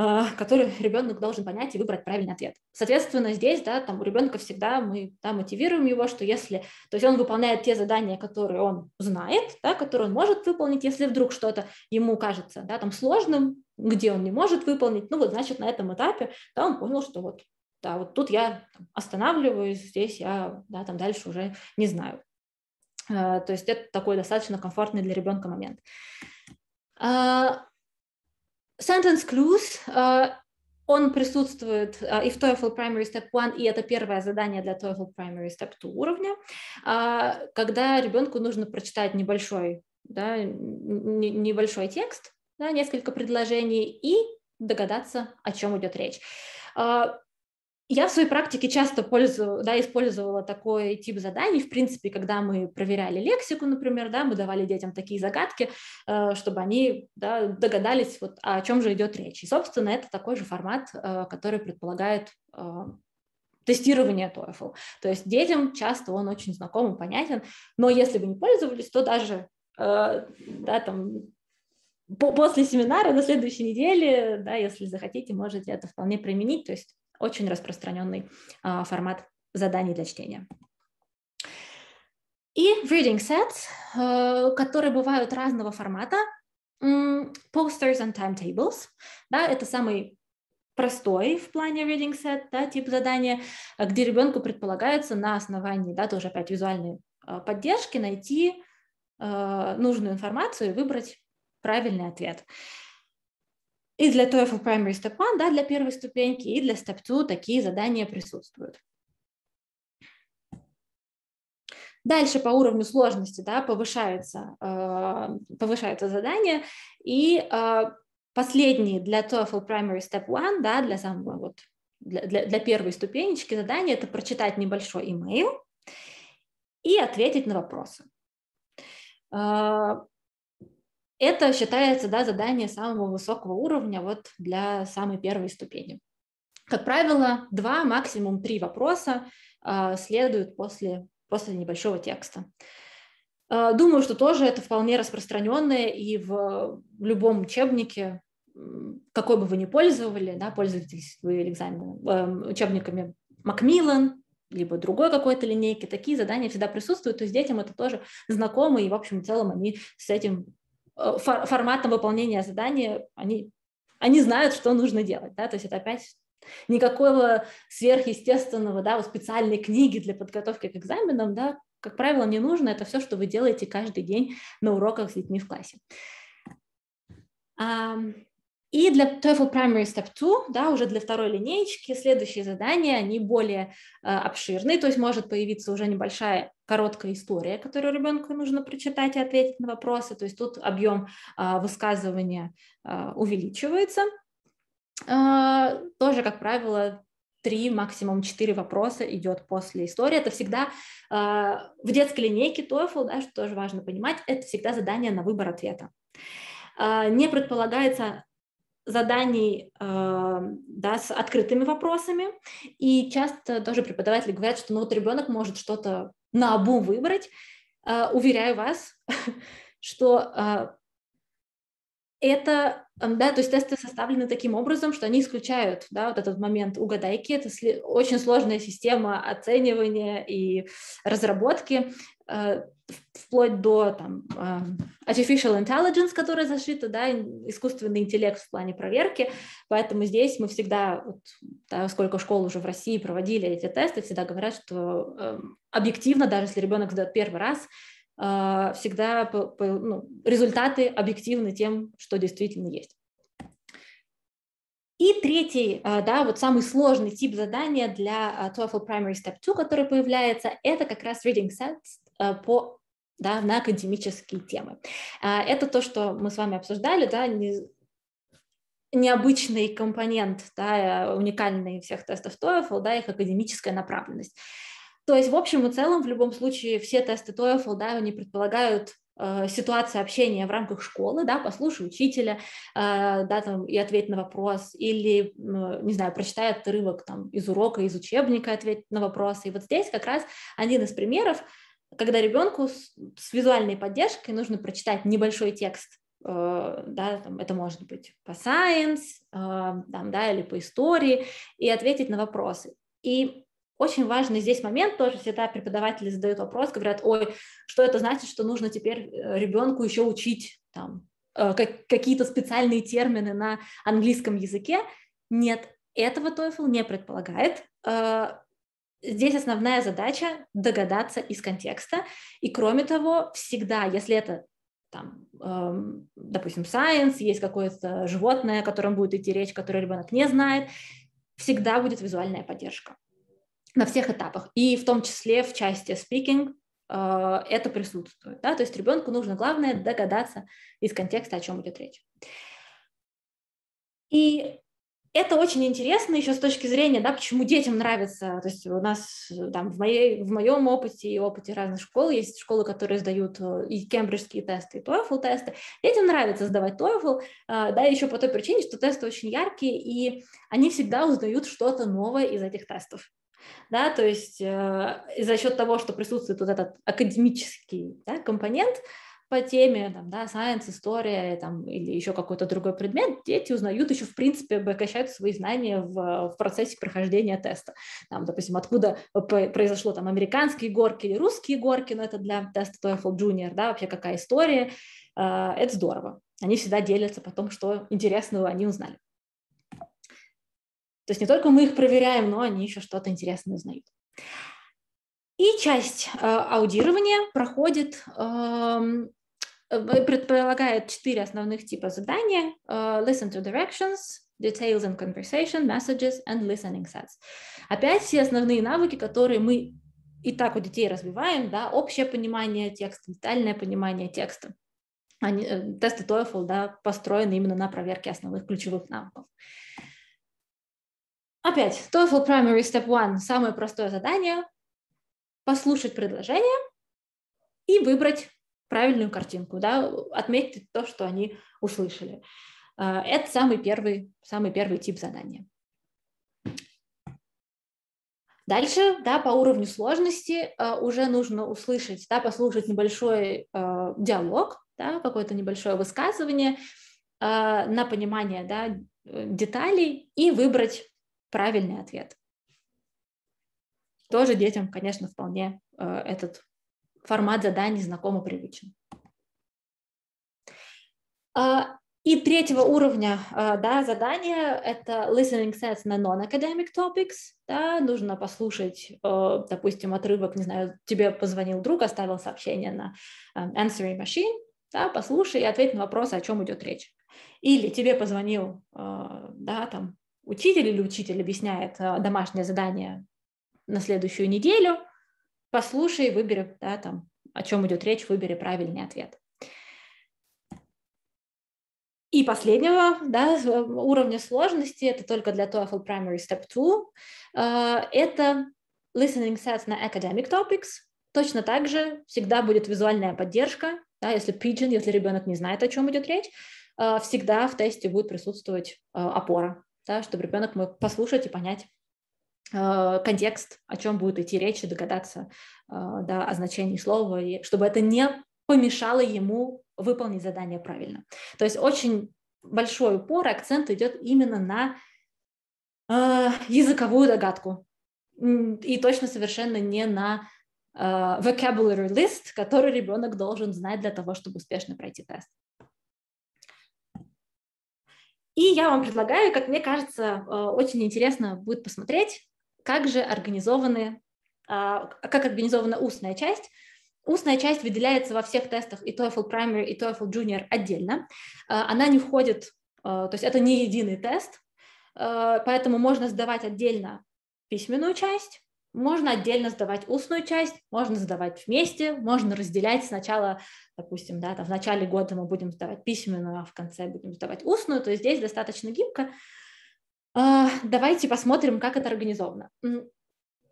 А, который ребенок должен понять и выбрать правильный ответ. Соответственно, здесь, да, там у ребенка всегда мы да, мотивируем его, что если, то есть он выполняет те задания, которые он знает, да, которые он может выполнить, если вдруг что-то ему кажется, да, там сложным, где он не может выполнить, ну вот, значит, на этом этапе, да, он понял, что вот, да, вот тут я останавливаюсь, здесь я, да, там дальше уже не знаю. А, то есть это такой достаточно комфортный для ребенка момент. А, Sentence clues, э, он присутствует э, и в TOEFL Primary Step 1, и это первое задание для TOEFL Primary Step 2 уровня, э, когда ребенку нужно прочитать небольшой, да, небольшой текст, да, несколько предложений и догадаться, о чем идет речь. Я в своей практике часто пользую, да, использовала такой тип заданий, в принципе, когда мы проверяли лексику, например, да, мы давали детям такие загадки, э, чтобы они да, догадались, вот, о чем же идет речь. И, собственно, это такой же формат, э, который предполагает э, тестирование TOEFL. То есть детям часто он очень знаком и понятен, но если вы не пользовались, то даже да, там, после семинара на следующей неделе, да, если захотите, можете это вполне применить, то есть очень распространенный а, формат заданий для чтения. И reading sets, э, которые бывают разного формата, posters and timetables, да, это самый простой в плане reading set, да, тип задания, где ребенку предполагается на основании, да, тоже опять визуальной а, поддержки найти э, нужную информацию и выбрать правильный ответ. И для TOEFL Primary Step 1, да, для первой ступеньки, и для Step 2 такие задания присутствуют. Дальше по уровню сложности да, повышается, э, повышаются задания, и э, последние для TOEFL Primary Step 1, да, для, самого, вот, для, для, для первой ступенечки задания, это прочитать небольшой имейл и ответить на вопросы. Э, это считается да, задание самого высокого уровня вот для самой первой ступени. Как правило, два, максимум три вопроса э, следуют после, после небольшого текста. Э, думаю, что тоже это вполне распространенное и в, в любом учебнике, какой бы вы ни пользовали, да, пользуетесь вы экзаменом, э, учебниками Макмиллан, либо другой какой-то линейки, такие задания всегда присутствуют, то есть детям это тоже знакомо, и, в общем, в целом они с этим Э, фор- форматом выполнения задания они, они знают, что нужно делать, да, то есть это опять никакого сверхъестественного, да, вот специальной книги для подготовки к экзаменам, да, как правило, не нужно, это все, что вы делаете каждый день на уроках с детьми в классе. И для TOEFL Primary Step 2, да, уже для второй линейки, следующие задания, они более э, обширные, то есть может появиться уже небольшая короткая история, которую ребенку нужно прочитать и ответить на вопросы, то есть тут объем э, высказывания э, увеличивается. Э, тоже, как правило, три, максимум четыре вопроса идет после истории. Это всегда э, в детской линейке TOEFL, да, что тоже важно понимать, это всегда задание на выбор ответа. Э, не предполагается заданий э, да, с открытыми вопросами. И часто тоже преподаватели говорят, что ну, вот ребенок может что-то на обум выбрать. Э, уверяю вас, что э, это, эм, да, то есть тесты составлены таким образом, что они исключают, да, вот этот момент угадайки, это очень сложная система оценивания и разработки, э, вплоть до там, эм, artificial intelligence, которая зашита, да, искусственный интеллект в плане проверки. Поэтому здесь мы всегда, вот, да, сколько школ уже в России проводили эти тесты, всегда говорят, что эм, объективно, даже если ребенок сдает первый раз, а, всегда по, по, ну, результаты объективны тем, что действительно есть. И третий, а, да, вот самый сложный тип задания для а, TOEFL Primary Step 2, который появляется, это как раз reading sets по, да, на академические темы. Это то, что мы с вами обсуждали, да, не, необычный компонент, да, э, уникальный всех тестов TOEFL, да, их академическая направленность. То есть, в общем и целом, в любом случае, все тесты TOEFL, да, они предполагают э, ситуация общения в рамках школы, да, послушай учителя, э, да, там, и ответь на вопрос, или, э, не знаю, прочитай отрывок там из урока, из учебника, ответь на вопрос. И вот здесь как раз один из примеров, когда ребенку с, с визуальной поддержкой нужно прочитать небольшой текст э, да, там, это может быть по science, э, там, да, или по истории, и ответить на вопросы. И очень важный здесь момент тоже всегда преподаватели задают вопрос, говорят, ой, что это значит, что нужно теперь э, ребенку еще учить там э, какие-то специальные термины на английском языке. Нет, этого TOEFL не предполагает. Э, здесь основная задача догадаться из контекста. И кроме того, всегда, если это там, эм, допустим, science, есть какое-то животное, о котором будет идти речь, которое ребенок не знает, всегда будет визуальная поддержка на всех этапах, и в том числе в части speaking э, это присутствует. Да? То есть ребенку нужно, главное, догадаться из контекста, о чем идет речь. И это очень интересно еще с точки зрения, да, почему детям нравится. То есть у нас там в, моей, в моем опыте и опыте разных школ есть школы, которые сдают э, и кембриджские тесты, и TOEFL тесты. Детям нравится сдавать TOEFL, э, да, еще по той причине, что тесты очень яркие, и они всегда узнают что-то новое из этих тестов да, то есть э, за счет того, что присутствует вот этот академический да, компонент по теме, там, да, science, история там, или еще какой-то другой предмет, дети узнают еще, в принципе, обогащают свои знания в, в процессе прохождения теста. Там, допустим, откуда произошло там американские горки или русские горки, но это для теста TOEFL Junior, да, вообще какая история, э, это здорово. Они всегда делятся потом, что интересного они узнали. То есть не только мы их проверяем, но они еще что-то интересное узнают. И часть э, аудирования проходит, эм, э, предполагает четыре основных типа задания. Э, listen to directions, details and conversation, messages and listening sets. Опять все основные навыки, которые мы и так у детей развиваем, да, общее понимание текста, детальное понимание текста. Они, э, тесты TOEFL да, построены именно на проверке основных ключевых навыков. Опять, TOEFL Primary Step 1, самое простое задание, послушать предложение и выбрать правильную картинку, да, отметить то, что они услышали. Э, это самый первый, самый первый тип задания. Дальше, да, по уровню сложности э, уже нужно услышать, да, послушать небольшой э, диалог, да, какое-то небольшое высказывание на понимание, да, деталей и выбрать правильный ответ. Тоже детям, конечно, вполне э, этот формат заданий знаком и привычен. А, и третьего уровня э, да, задания – это listening sets на non-academic topics. Да, нужно послушать, э, допустим, отрывок, не знаю, тебе позвонил друг, оставил сообщение на answering machine, да, послушай и ответь на вопрос, о чем идет речь. Или тебе позвонил да, там, учитель или учитель объясняет э, домашнее задание на следующую неделю, послушай, выбери, да, там, о чем идет речь, выбери правильный ответ. И последнего да, уровня сложности, это только для TOEFL Primary Step 2, э, это listening sets на academic topics. Точно так же всегда будет визуальная поддержка, да, если pigeon, если ребенок не знает, о чем идет речь, э, всегда в тесте будет присутствовать опора, да, чтобы ребенок мог послушать и понять э, контекст, о чем будет идти речь, и догадаться э, да, о значении слова, и чтобы это не помешало ему выполнить задание правильно. То есть очень большой упор, акцент идет именно на э, языковую догадку и точно совершенно не на э, vocabulary list, который ребенок должен знать для того, чтобы успешно пройти тест. И я вам предлагаю, как мне кажется, э, очень интересно будет посмотреть, как же организованы, а, как организована устная часть, Устная часть выделяется во всех тестах и TOEFL Primary, и TOEFL Junior отдельно. Э, она не входит, э, то есть это не единый тест, поэтому можно сдавать отдельно письменную часть, можно отдельно сдавать устную часть, можно сдавать вместе, можно разделять сначала, допустим, да, там в начале года мы будем сдавать письменную, а в конце будем сдавать устную, то есть здесь достаточно гибко. А, давайте посмотрим, как это организовано.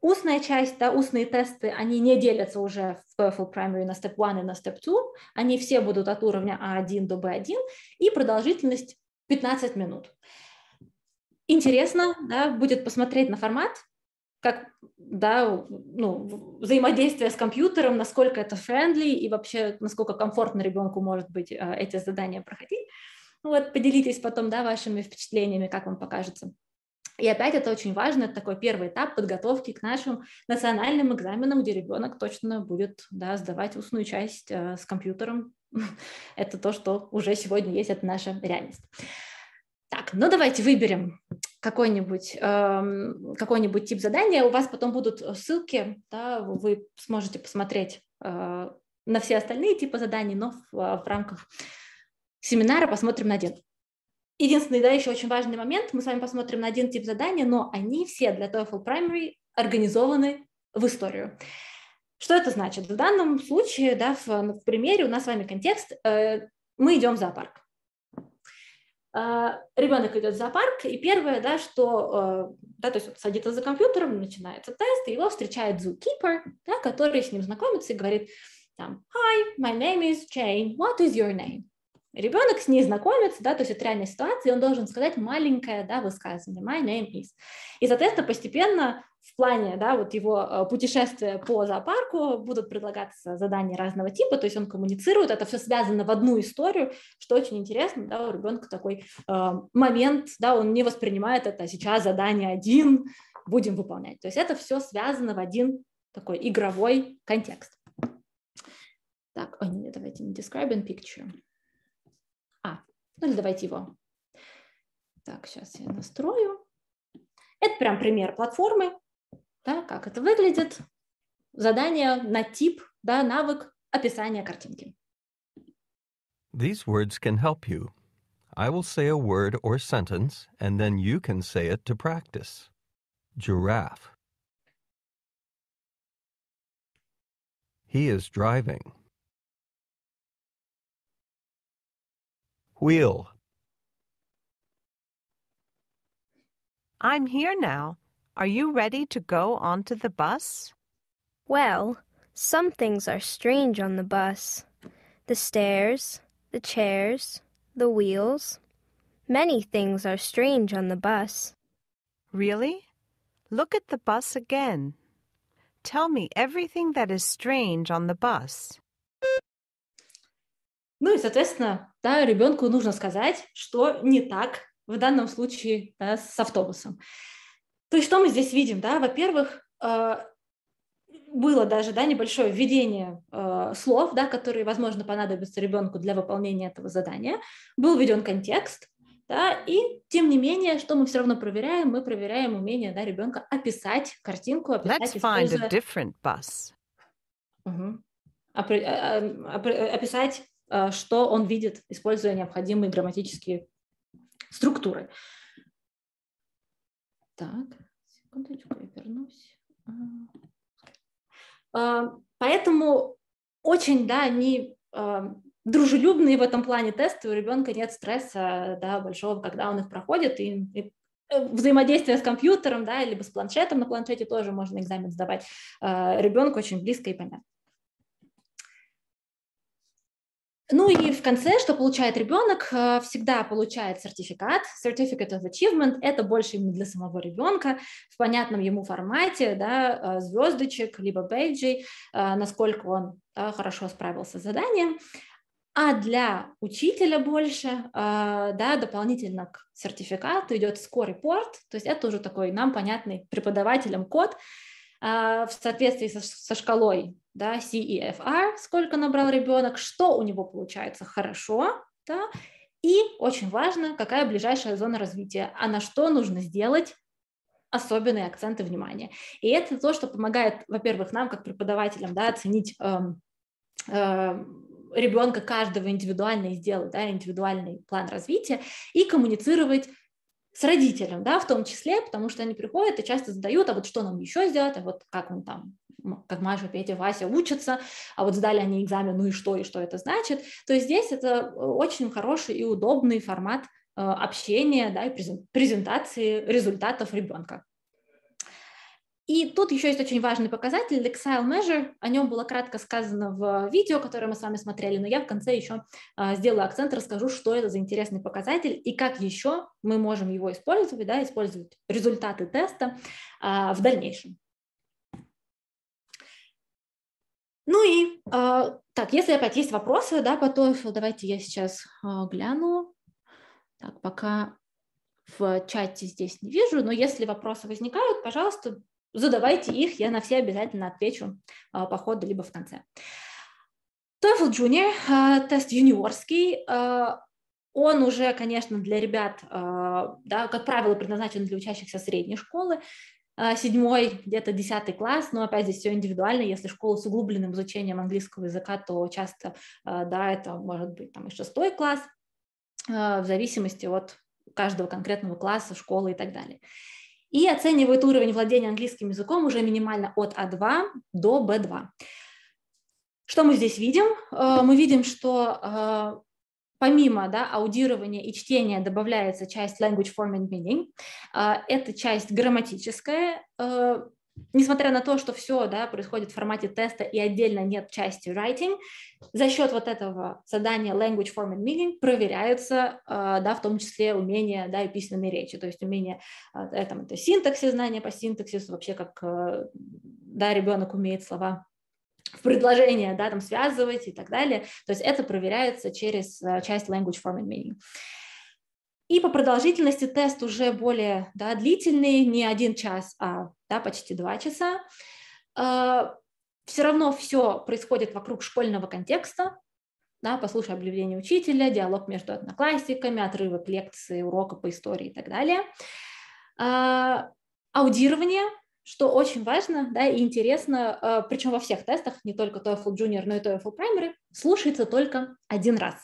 Устная часть, да, устные тесты, они не делятся уже в TOEFL Primary на Step 1 и на Step 2, они все будут от уровня А1 до Б1, и продолжительность 15 минут интересно, да, будет посмотреть на формат, как да, ну, взаимодействие с компьютером, насколько это friendly и вообще насколько комфортно ребенку может быть э, эти задания проходить. Ну вот поделитесь потом да, вашими впечатлениями, как вам покажется. И опять это очень важно, это такой первый этап подготовки к нашим национальным экзаменам, где ребенок точно будет да, сдавать устную часть э, с компьютером. это то, что уже сегодня есть, это наша реальность. Так, ну давайте выберем какой-нибудь э, эм, какой тип задания. У вас потом будут э, ссылки, да, вы сможете посмотреть э, на все остальные типы заданий, но в, э, в рамках семинара посмотрим на один. Единственный, да, еще очень важный момент, мы с вами посмотрим на один тип задания, но они все для TOEFL Primary организованы в историю. Что это значит? В данном случае, да, в, в примере у нас с вами контекст, э, мы идем в зоопарк. А, ребенок идет в зоопарк, и первое, да, что, а, да, то есть он садится за компьютером, начинается тест, и его встречает zookeeper, да, который с ним знакомится и говорит, там, hi, my name is Jane, what is your name? Ребенок с ней знакомится, да, то есть это реальная ситуация, и он должен сказать маленькое, да, высказывание, my name is. И, соответственно, постепенно в плане да, вот его э, путешествия по зоопарку будут предлагаться задания разного типа, то есть он коммуницирует, это все связано в одну историю, что очень интересно, да, у ребенка такой э, момент, да, он не воспринимает это сейчас задание один, будем выполнять. То есть это все связано в один такой игровой контекст. Так, о, нет, давайте не describe and picture. А, ну или давайте его. Так, сейчас я настрою. Это прям пример платформы, да, как это выглядит, задание на тип, да, навык описания картинки. These words can help you. I will say a word or sentence, and then you can say it to practice. Giraffe. He is driving. Wheel. I'm here now. Are you ready to go onto the bus? Well, some things are strange on the bus the stairs, the chairs, the wheels. Many things are strange on the bus. Really? Look at the bus again. Tell me everything that is strange on the bus. Ну и, соответственно, да, ребенку нужно сказать, что не так в данном случае да, с автобусом. То есть что мы здесь видим? Да? Во-первых, э, было даже да, небольшое введение э, слов, да, которые, возможно, понадобятся ребенку для выполнения этого задания. Был введен контекст, да, и тем не менее, что мы все равно проверяем, мы проверяем умение да, ребенка описать картинку, описать, Let's find используя... a different bus. Угу. Опри... Э, э, описать, что он видит, используя необходимые грамматические структуры. Так, секундочку, я вернусь. А. А, поэтому очень, да, они а, дружелюбные в этом плане тесты, у ребенка нет стресса да, большого, когда он их проходит, и, и э, взаимодействие с компьютером, да, либо с планшетом, на планшете тоже можно экзамен сдавать, ребенку очень близко и понятно. Ну и в конце, что получает ребенок, э, всегда получает сертификат. Certificate of Achievement – это больше именно для самого ребенка в понятном ему формате, да, э, звездочек, либо бейджей, э, насколько он хорошо справился с заданием. А для учителя больше, да, дополнительно к сертификату идет score report, то есть это уже такой нам понятный преподавателям код, а, в соответствии со, со шкалой да, CEFR, сколько набрал ребенок, что у него получается хорошо, да, и очень важно, какая ближайшая зона развития, а на что нужно сделать особенные акценты внимания. И это то, что помогает, во-первых, нам, как преподавателям, да, оценить эм, э, э, ребенка каждого индивидуально и сделать да, индивидуальный план развития и коммуницировать с родителем, да, в том числе, потому что они приходят и часто задают, а вот что нам еще сделать, а вот как он там, как Маша, Петя, Вася учатся, а вот сдали они экзамен, ну и что, и что это значит. То есть здесь это э, очень хороший и удобный формат э, общения, да, и презентации результатов ребенка. И тут еще есть очень важный показатель, Lexile Measure, о нем было кратко сказано в э, видео, которое мы с вами смотрели, но я в конце еще э, сделаю акцент, расскажу, что это за интересный показатель и как еще мы можем его использовать, да, использовать результаты теста э, в дальнейшем. Ну и так, если опять есть вопросы да, по TOEFL, давайте я сейчас гляну. Так, пока в чате здесь не вижу, но если вопросы возникают, пожалуйста, Задавайте их, я на все обязательно отвечу а, по ходу либо в конце. TOEFL Junior, а, тест юниорский, а, он уже, конечно, для ребят, да, как правило, предназначен для учащихся средней школы, седьмой, где-то десятый класс, но опять здесь все индивидуально, если школа с углубленным изучением английского языка, то часто, да, это может быть там и шестой класс, в зависимости от каждого конкретного класса, школы и так далее и оценивают уровень владения английским языком уже минимально от А2 до Б2. Что мы здесь видим? Э, мы видим, что э, помимо да, аудирования и чтения добавляется часть language form and meaning. Э, Эта часть грамматическая, несмотря на то, что все да, происходит в формате теста и отдельно нет части writing, за счет вот этого задания language, form and meaning проверяется, э, да, в том числе умение да, и письменной речи, то есть умение э, там, это синтаксис, знание по синтаксису, вообще как э, да, ребенок умеет слова в предложение, да, там связывать и так далее. То есть это проверяется через часть language, form and meaning. И по продолжительности тест уже более да, длительный, не один час, а да, почти два часа. А, все равно все происходит вокруг школьного контекста, да, послушай объявление учителя, диалог между одноклассниками, отрывок лекции, урока по истории и так далее. А, аудирование, что очень важно да, и интересно, а, причем во всех тестах, не только TOEFL Junior, но и TOEFL Primary, слушается только один раз.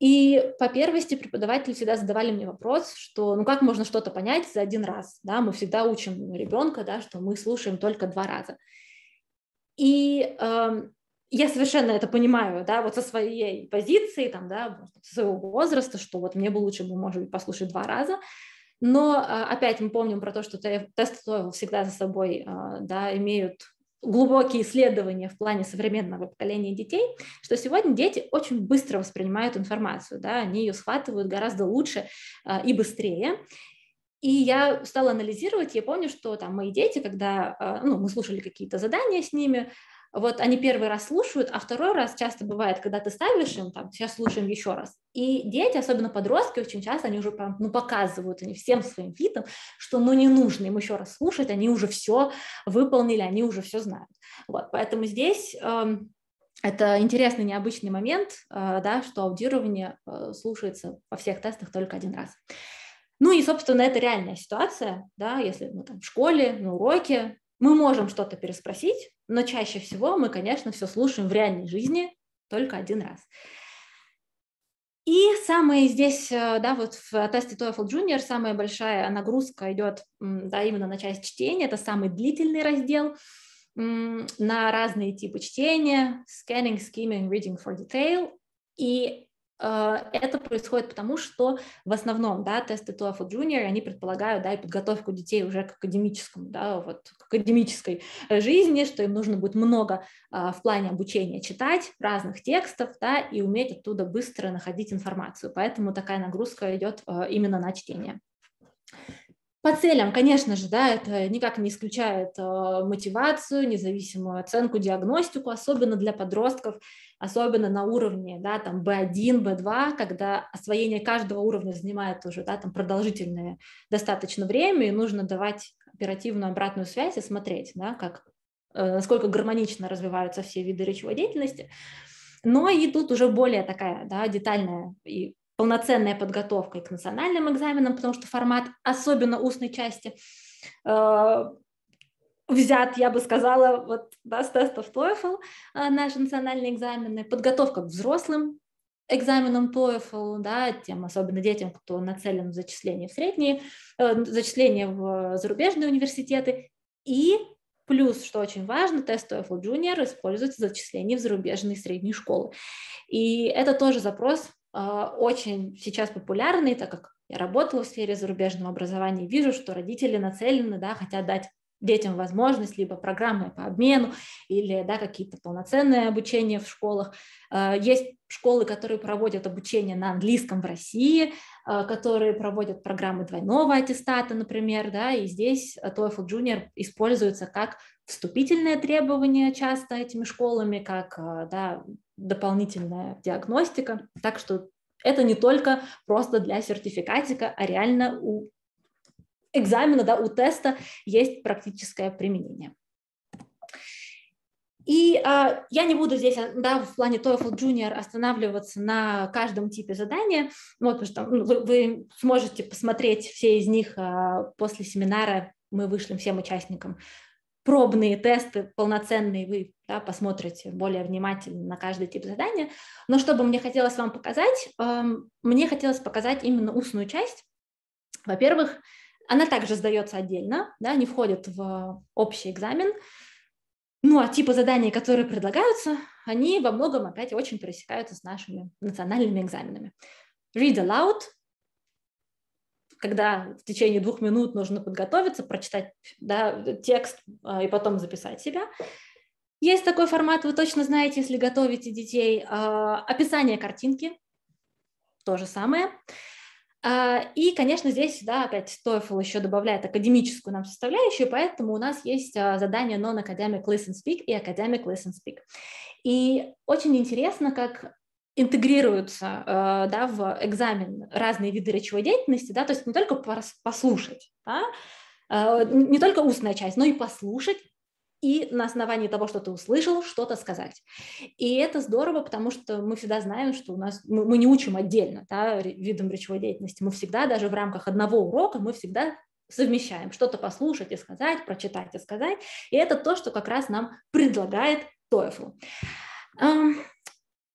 И по первости преподаватели всегда задавали мне вопрос, что ну как можно что-то понять за один раз, да, мы всегда учим ребенка, да, что мы слушаем только два раза. И э, я совершенно это понимаю, да, вот со своей позиции, там, да, со своего возраста, что вот мне бы лучше бы, может быть, послушать два раза, но э, опять мы помним про то, что тесты всегда за собой э, да, имеют глубокие исследования в плане современного поколения детей, что сегодня дети очень быстро воспринимают информацию, да, они ее схватывают гораздо лучше э, и быстрее. И я стала анализировать, я помню, что там мои дети, когда а, ну, мы слушали какие-то задания с ними, вот они первый раз слушают, а второй раз часто бывает, когда ты ставишь им, там, сейчас слушаем еще раз. И дети, особенно подростки, очень часто они уже прям, ну, показывают они всем своим видом, что ну не нужно им еще раз слушать, они уже все выполнили, они уже все знают. Вот, поэтому здесь эм, это интересный, необычный момент, э, да, что аудирование э, слушается во всех тестах только один раз. Ну и, собственно, это реальная ситуация, да, если мы ну, там в школе, на уроке, мы можем что-то переспросить, но чаще всего мы, конечно, все слушаем в реальной жизни только один раз. И самое здесь, э, да, вот в тесте TOEFL Junior самая большая нагрузка идет, да, именно на часть чтения, это самый длительный раздел, на разные типы чтения, scanning, skimming, reading for detail, и а, это происходит потому, что в основном да, тесты TOEFL Junior, они предполагают да, и подготовку детей уже к академическому, да, вот, к академической э, жизни, что им нужно будет много а, в плане обучения читать разных текстов да, и уметь оттуда быстро находить информацию. Поэтому такая нагрузка идет э, именно на чтение. По целям, конечно же, да, это никак не исключает э, мотивацию, независимую оценку, диагностику, особенно для подростков, особенно на уровне, да, там B1, B2, когда освоение каждого уровня занимает уже, да, там продолжительное достаточно время, и нужно давать оперативную обратную связь и смотреть, да, как, э, насколько гармонично развиваются все виды речевой деятельности. Но и тут уже более такая, да, детальная и полноценной подготовкой к национальным экзаменам, потому что формат, особенно устной части, э, взят, я бы сказала, вот да, с тестов TOEFL, э, наши национальные экзамены, подготовка к взрослым экзаменам TOEFL, да, тем, особенно детям, кто нацелен в зачисление в средние, э, зачисление в зарубежные университеты, и плюс, что очень важно, тест TOEFL Junior используется в зачислении в зарубежные средние школы. И это тоже запрос а, очень сейчас популярный, так как я работала в сфере зарубежного образования, вижу, что родители нацелены, да, хотят дать детям возможность, либо программы по обмену, или да, какие-то полноценные обучения в школах. А, есть школы, которые проводят обучение на английском в России, а, которые проводят программы двойного аттестата, например, да, и здесь TOEFL Junior используется как вступительное требование часто этими школами, как да, дополнительная диагностика. Так что это не только просто для сертификатика, а реально у экзамена, да, у теста есть практическое применение. И э, я не буду здесь, а, да, в плане TOEFL Junior останавливаться на каждом типе задания, вот, потому что ну, вы, вы сможете посмотреть все из них э, после семинара, мы вышлем всем участникам пробные тесты полноценные вы да, посмотрите более внимательно на каждый тип задания. Но что бы мне хотелось вам показать, эм, мне хотелось показать именно устную часть. Во-первых, она также сдается отдельно, да, не входит в общий экзамен. Ну, а типы заданий, которые предлагаются, они во многом опять очень пересекаются с нашими национальными экзаменами. Read aloud, когда в течение двух минут нужно подготовиться, прочитать да, текст а, и потом записать себя. Есть такой формат, вы точно знаете, если готовите детей. А, описание картинки, то же самое. А, и, конечно, здесь, да, опять TOEFL еще добавляет академическую нам составляющую, поэтому у нас есть задание Non-Academic Listen Speak и Academic Listen Speak. И очень интересно, как интегрируются э, да, в экзамен разные виды речевой деятельности, да, то есть не только послушать, да, э, не только устная часть, но и послушать, и на основании того, что ты услышал, что-то сказать. И это здорово, потому что мы всегда знаем, что у нас мы, мы не учим отдельно да, видом речевой деятельности. Мы всегда, даже в рамках одного урока, мы всегда совмещаем что-то послушать и сказать, прочитать и сказать. И это то, что как раз нам предлагает TOEFL.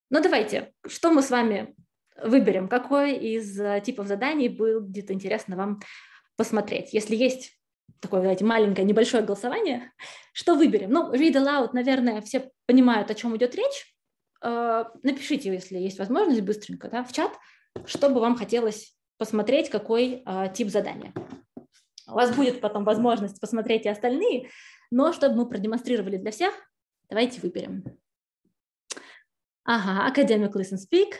Ну давайте, что мы с вами выберем, какой из э, типов заданий был где-то интересно вам посмотреть. Если есть такое, знаете, маленькое, небольшое голосование, что выберем? Ну, read aloud, наверное, все понимают, о чем идет речь. Э, напишите, если есть возможность, быстренько да, в чат, что бы вам хотелось посмотреть, какой э, тип задания. У вас будет потом возможность посмотреть и остальные, но чтобы мы продемонстрировали для всех, давайте выберем. Ага, academic listen speak,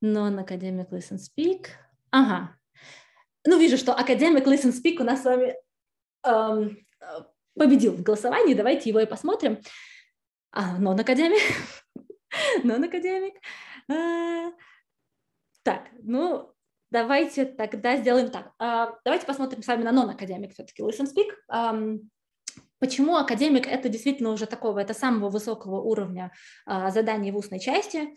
non-academic listen speak. Ага. Ну, вижу, что academic listen speak у нас с вами эм, э, победил в голосовании. Давайте его и посмотрим. А, non-academic. non-academic. А, так, ну, давайте тогда сделаем так. А, давайте посмотрим с вами на non-academic все-таки listen speak. Почему академик это действительно уже такого, это самого высокого уровня а, заданий в устной части?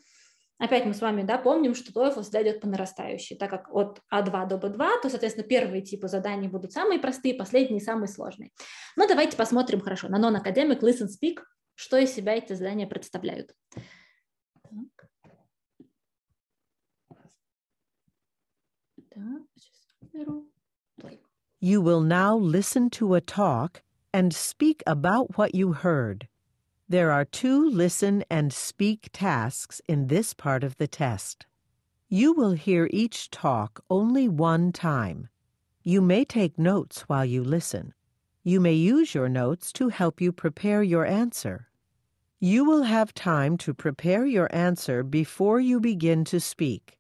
Опять мы с вами да, помним, что TOEFL всегда идет по нарастающей, так как от А2 до Б2, то, соответственно, первые типы заданий будут самые простые, последние – самые сложные. Но ну, давайте посмотрим хорошо на non-academic, listen, speak, что из себя эти задания представляют. Так. Так, You will now listen to a talk and speak about what you heard. There are two listen and speak tasks in this part of the test. You will hear each talk only one time. You may take notes while you listen. You may use your notes to help you prepare your answer. You will have time to prepare your answer before you begin to speak.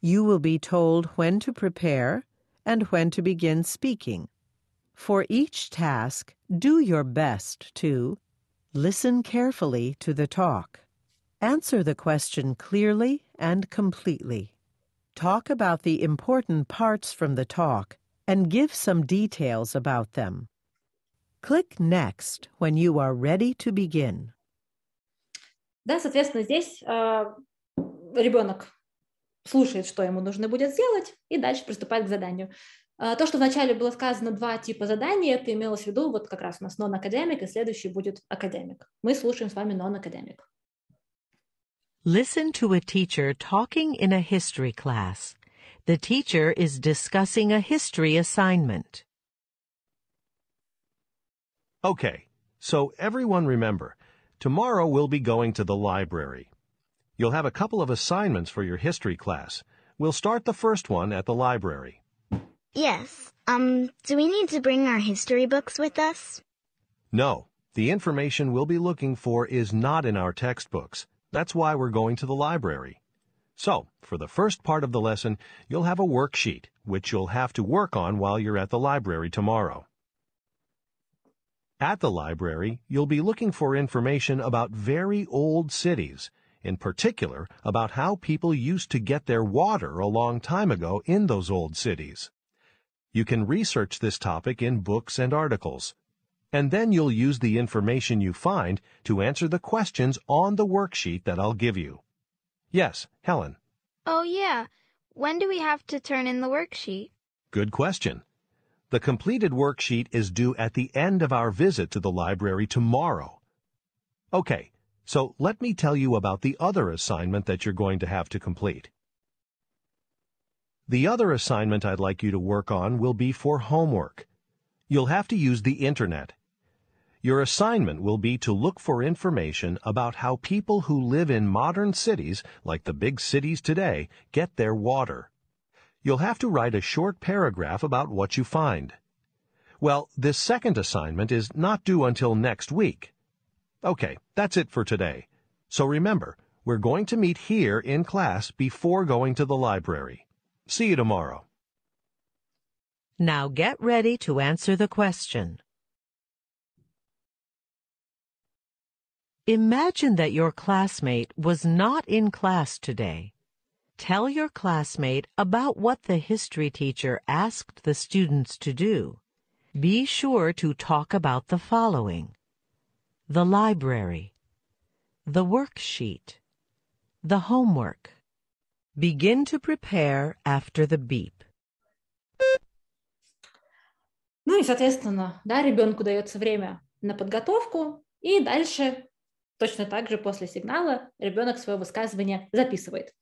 You will be told when to prepare and when to begin speaking. For each task, do your best to listen carefully to the talk, answer the question clearly and completely, talk about the important parts from the talk and give some details about them. Click Next when you are ready to begin. Да, соответственно, здесь э, ребенок слушает, что ему нужно будет сделать, и дальше приступает к заданию. То, что вначале было сказано два типа заданий, это имелось в виду вот как раз у нас non-академик, и следующий будет академик. Мы слушаем с вами non-академик. Listen to a teacher talking in a history class. The teacher is discussing a history assignment. Okay, so everyone remember, tomorrow we'll be going to the library. You'll have a couple of assignments for your history class. We'll start the first one at the library. Yes. Um, do we need to bring our history books with us? No. The information we'll be looking for is not in our textbooks. That's why we're going to the library. So, for the first part of the lesson, you'll have a worksheet, which you'll have to work on while you're at the library tomorrow. At the library, you'll be looking for information about very old cities, in particular about how people used to get their water a long time ago in those old cities. You can research this topic in books and articles. And then you'll use the information you find to answer the questions on the worksheet that I'll give you. Yes, Helen. Oh, yeah. When do we have to turn in the worksheet? Good question. The completed worksheet is due at the end of our visit to the library tomorrow. Okay, so let me tell you about the other assignment that you're going to have to complete. The other assignment I'd like you to work on will be for homework. You'll have to use the internet. Your assignment will be to look for information about how people who live in modern cities, like the big cities today, get their water. You'll have to write a short paragraph about what you find. Well, this second assignment is not due until next week. Okay, that's it for today. So remember, we're going to meet here in class before going to the library. See you tomorrow. Now get ready to answer the question. Imagine that your classmate was not in class today. Tell your classmate about what the history teacher asked the students to do. Be sure to talk about the following. The library. The worksheet. The homework. Begin to prepare after the beep. Ну и, соответственно, да, ребенку дается время на подготовку, и дальше точно так же после сигнала ребенок свое высказывание записывает.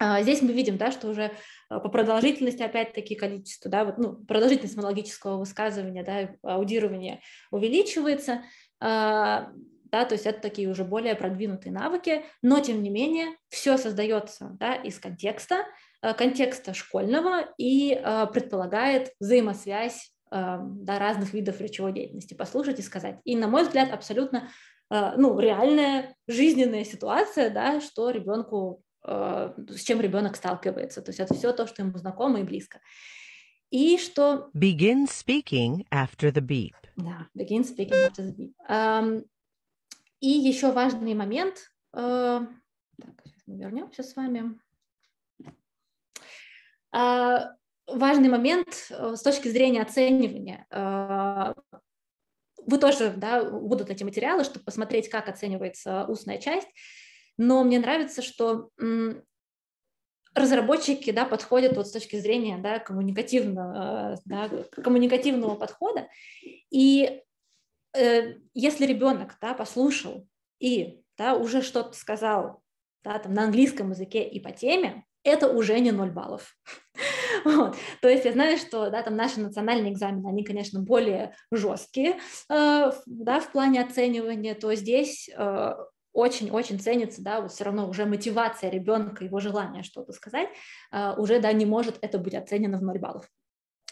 А, здесь мы видим, да, что уже а, по продолжительности, опять-таки, количество, да, вот, ну, продолжительность монологического высказывания, да, аудирования увеличивается. А, да, то есть это такие уже более продвинутые навыки, но тем не менее все создается да, из контекста, э, контекста школьного и э, предполагает взаимосвязь э, да, разных видов речевой деятельности, послушать и сказать. И, на мой взгляд, абсолютно ну, реальная жизненная ситуация, да, что ребенку, с чем ребенок сталкивается. То есть это все то, что ему знакомо и близко. И что... Begin speaking after the beep. Да, begin speaking after the beep. Эм, и еще важный момент. Э, так, сейчас мы вернемся с вами. А, важный момент э, с точки зрения оценивания. Э, вы тоже, да, будут эти материалы, чтобы посмотреть, как оценивается устная часть. Но мне нравится, что разработчики да, подходят вот с точки зрения да, коммуникативного, да, коммуникативного подхода. И Э, если ребенок да, послушал и да, уже что-то сказал да, там, на английском языке и по теме, это уже не 0 баллов. Вот. То есть я знаю, что да, там наши национальные экзамены, они, конечно, более жесткие э, да, в плане оценивания, то здесь э, очень-очень э, ценится, да, вот все равно уже мотивация ребенка, его желание что-то сказать, э, уже, да, не может это быть оценено в 0 баллов.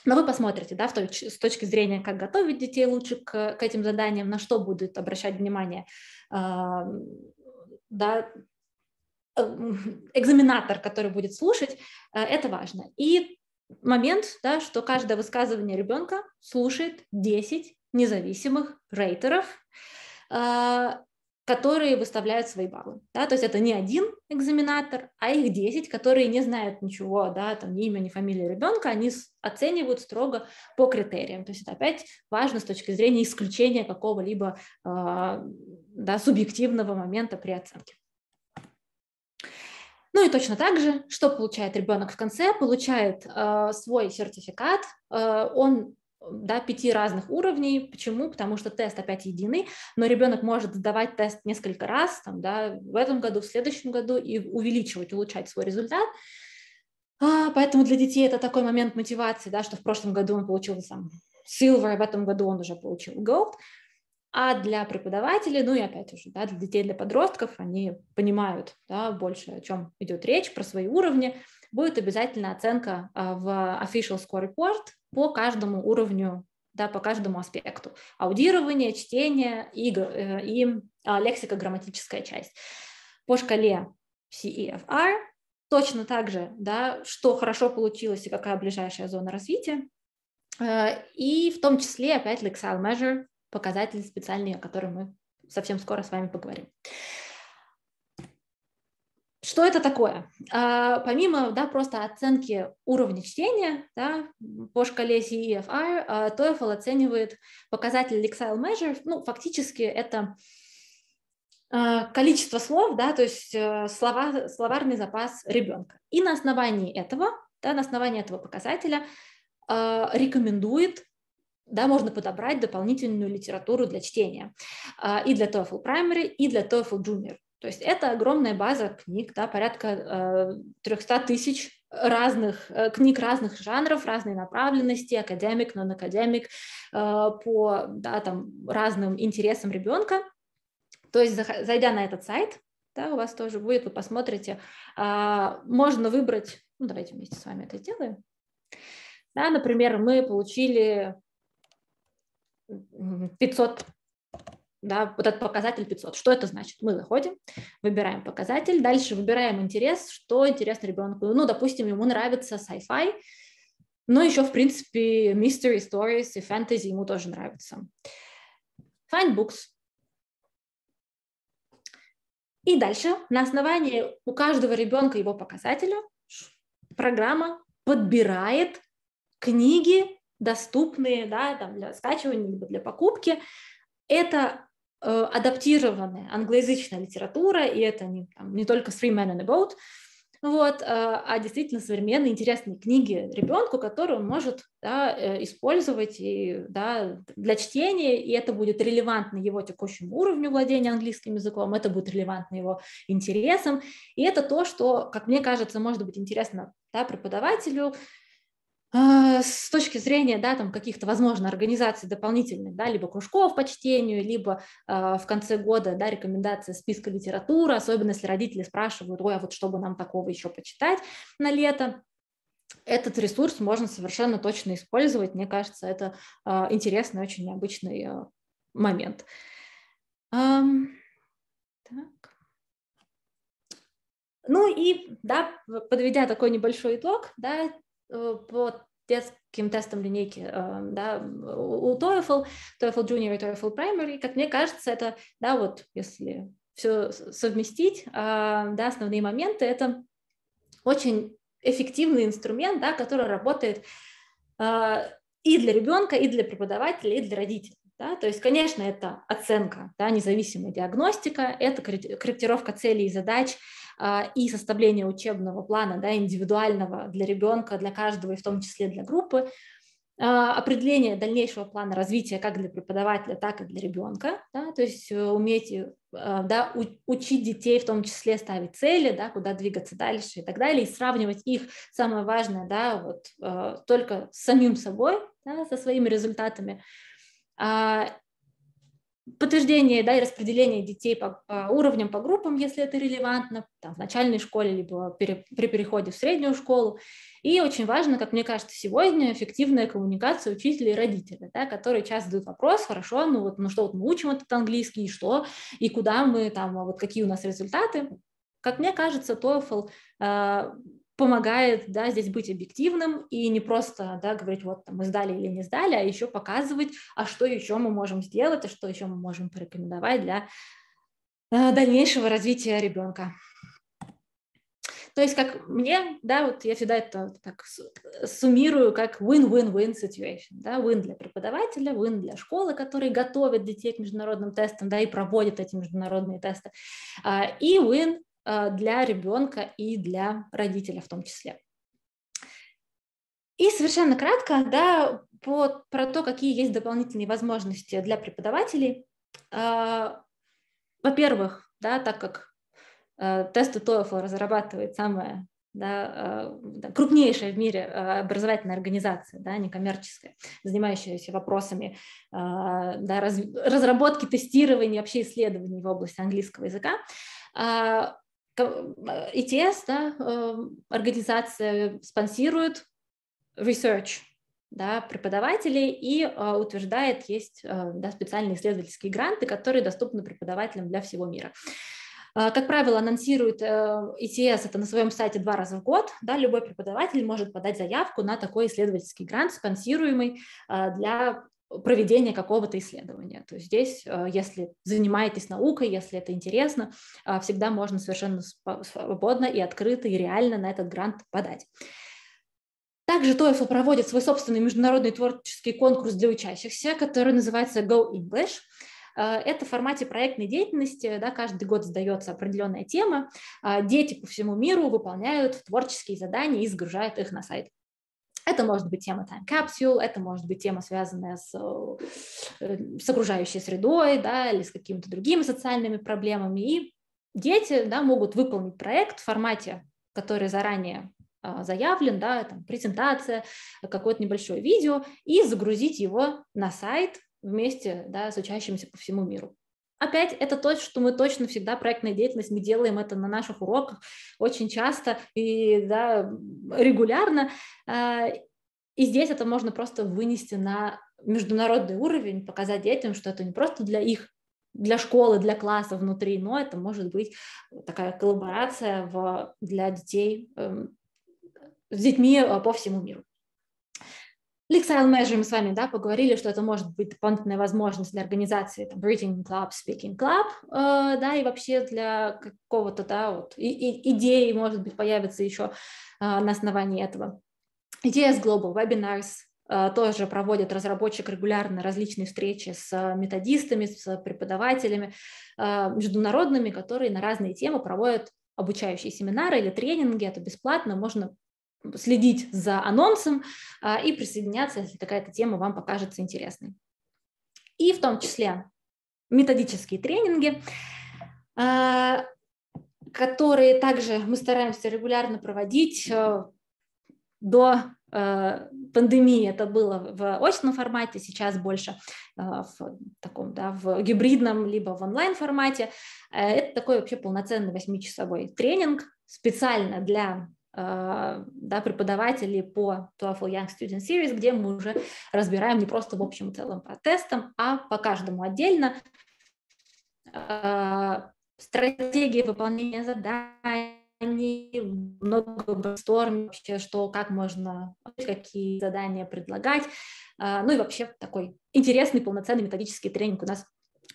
Но вы посмотрите, да, с точки зрения, как готовить детей лучше к, к этим заданиям, на что будет обращать внимание, да, э, экзаменатор, который будет слушать, э, это важно. И момент, да, что каждое высказывание ребенка слушает 10 независимых рейтеров, а, которые выставляют свои баллы. Да? То есть это не один экзаменатор, а их 10, которые не знают ничего, да, там ни имя, ни фамилия ребенка, они оценивают строго по критериям. То есть это опять важно с точки зрения исключения какого-либо э, да, субъективного момента при оценке. Ну и точно так же, что получает ребенок в конце, получает э, свой сертификат, э, он да, пяти разных уровней. Почему? Потому что тест опять единый, но ребенок может сдавать тест несколько раз, там, да, в этом году, в следующем году, и увеличивать, улучшать свой результат. А, поэтому для детей это такой момент мотивации, да, что в прошлом году он получил сам silver, в этом году он уже получил gold. А для преподавателей, ну и опять же, да, для детей, для подростков, они понимают да, больше, о чем идет речь, про свои уровни, будет обязательно оценка а, в official score report, по каждому уровню, да, по каждому аспекту. Аудирование, чтение э, и, и а, лексико-грамматическая часть. По шкале CEFR точно так же, да, что хорошо получилось и какая ближайшая зона развития. Э, и в том числе опять Lexile Measure, показатель специальный, о котором мы совсем скоро с вами поговорим. Что это такое? А, помимо да, просто оценки уровня чтения да, по шкале CEFI, а, TOEFL оценивает показатель Lexile Measure. Ну, фактически это а, количество слов, да, то есть э, слова, словарный запас ребенка. И на основании этого, да, на основании этого показателя рекомендует да, можно подобрать дополнительную литературу для чтения и для TOEFL Primary, и для TOEFL Junior. То есть это огромная база книг, да, порядка 300 э, тысяч разных э, книг разных жанров, разной направленности, академик, нон-академик, э, по да, там, разным интересам ребенка. То есть, зайдя на этот сайт, да, у вас тоже будет, вы посмотрите, можно выбрать, ну, давайте вместе с вами это сделаем. Да, например, мы получили 500 да, вот этот показатель 500. Что это значит? Мы заходим, выбираем показатель, дальше выбираем интерес, что интересно ребенку. Ну, допустим, ему нравится sci-fi, но еще, в принципе, mystery stories и фэнтези ему тоже нравятся. Find books. И дальше на основании у каждого ребенка его показателя программа подбирает книги, доступные да, там, для скачивания либо для покупки. Это Э, адаптированы англоязычная литература, и это не, там, не только «Three Men in a Boat», вот, э, а действительно современные интересные книги ребенку, которые он может да, э, использовать и, да, для чтения, и это будет релевантно его текущему уровню владения английским языком, это будет релевантно его интересам, и это то, что, как мне кажется, может быть интересно да, преподавателю, а, с точки зрения да, там каких-то, возможно, организаций дополнительных, да, либо кружков по чтению, либо э, в конце года да, рекомендация списка литературы, особенно если родители спрашивают, ой, а вот чтобы нам такого еще почитать на лето, этот ресурс можно совершенно точно использовать. Мне кажется, это э, интересный, очень необычный э, момент. Эм, так. Ну и, да, подведя такой небольшой итог, да, Э, по детским тестам линейки, э, да, у TOEFL, TOEFL Junior и TOEFL Primary, как мне кажется, это, да, вот если все совместить, э, да, основные моменты, это очень эффективный инструмент, да, который работает и для ребенка, и для преподавателя, и для родителей. Да? То есть, конечно, это оценка, да, независимая диагностика, это корректировка целей и задач, а, и составление учебного плана, да, индивидуального для ребенка, для каждого и в том числе для группы, а, определение дальнейшего плана развития как для преподавателя, так и для ребенка, да, то есть э, уметь э, а, да, учить детей, в том числе ставить цели, да, куда двигаться дальше и так далее, и сравнивать их, самое важное, да, вот э, только с самим собой, да, со своими результатами, подтверждение да, и распределение детей по, по уровням, по группам, если это релевантно, там, в начальной школе, либо пере, при переходе в среднюю школу. И очень важно, как мне кажется, сегодня эффективная коммуникация учителя и родителя, да, которые часто задают вопрос, хорошо, ну вот, ну что, вот мы учим этот английский, и что, и куда мы там, а вот какие у нас результаты. Как мне кажется, TOEFL э, помогает да, здесь быть объективным и не просто да, говорить, вот там, мы сдали или не сдали, а еще показывать, а что еще мы можем сделать, а что еще мы можем порекомендовать для э, дальнейшего развития ребенка. То есть, как мне, да, вот я всегда это так суммирую как win-win-win situation, да, win для преподавателя, win для школы, которые готовят детей к международным тестам, да, и проводят эти международные тесты, а, и win Э, для ребенка и для родителя в том числе. И совершенно кратко, да, по, про то, какие есть дополнительные возможности для преподавателей. Э, во-первых, да, так как э, тесты TOEFL разрабатывает самая да, крупнейшая в мире образовательная организация, да, некоммерческая, занимающаяся вопросами да, разработки, тестирования, вообще исследований в области английского языка. ETS, э, да, эм, организация спонсирует research, да, преподавателей и э, утверждает, есть э, да, специальные исследовательские гранты, которые доступны преподавателям для всего мира. как правило, анонсирует ETS это на своем сайте два раза в год. Да, любой преподаватель может подать заявку на такой исследовательский грант, спонсируемый для проведения какого-то исследования. То есть здесь, э, если занимаетесь наукой, если это интересно, э, всегда можно совершенно свободно и открыто и реально на этот грант подать. Также TOEFL проводит свой собственный международный творческий конкурс для учащихся, который называется Go English. Э, это в формате проектной деятельности, да, каждый год сдается определенная тема, дети по всему миру выполняют творческие задания и загружают их на сайт это может быть тема Time Capsule, это может быть тема, связанная с, э, с окружающей средой, да, или с какими-то другими социальными проблемами. И дети, да, могут выполнить проект в формате, который заранее а, заявлен, да, там, презентация, какое-то небольшое видео, и загрузить его на сайт вместе да, с учащимися по всему миру. Опять это то, что мы точно всегда, проектная деятельность, мы делаем это на наших уроках очень часто и да, регулярно. А, и здесь это можно просто вынести на международный уровень, показать детям, что это не просто для их для школы, для класса внутри, но это может быть такая коллаборация в, для детей, эм, с детьми э, по всему миру. Lexile Measure мы с вами да, поговорили, что это может быть дополнительная возможность для организации там, Reading Club, Speaking Club, э, да, и вообще для какого-то, да, вот, и, и, идеи, может быть, появится еще э, на основании этого. ETS Global Webinars, э, тоже проводит разработчик регулярно различные встречи с э, методистами, с преподавателями э, международными, которые на разные темы проводят обучающие семинары или тренинги, это бесплатно, можно следить за анонсом а, и присоединяться, если такая то тема вам покажется интересной. И в том числе методические тренинги, а, которые также мы стараемся регулярно проводить а, до пандемии это было в очном формате, сейчас больше в таком, да, в гибридном, либо в онлайн формате. Э, это такой вообще полноценный восьмичасовой тренинг специально для а, да, преподавателей по TOEFL Young Student Series, где мы уже разбираем не просто в общем и целом по тестам, а по каждому отдельно а, стратегии выполнения заданий, много брейнсторм вообще, что, как можно, какие задания предлагать, а, ну и вообще такой интересный полноценный методический тренинг у нас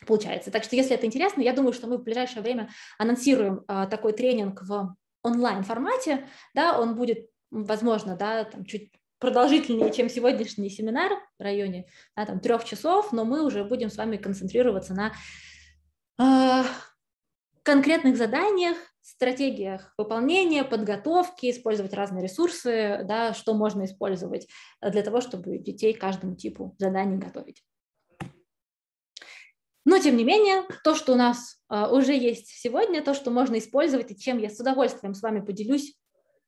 получается. Так что, если это интересно, я думаю, что мы в ближайшее время анонсируем такой тренинг в онлайн-формате, да, он будет, возможно, да, там чуть продолжительнее, чем сегодняшний семинар в районе да, там, трех часов, но мы уже будем с вами концентрироваться на э, конкретных заданиях, стратегиях выполнения, подготовки, использовать разные ресурсы, да, что можно использовать для того, чтобы детей каждому типу заданий готовить. Но, тем не менее, то, что у нас э, уже есть сегодня, то, что можно использовать и чем я с удовольствием с вами поделюсь,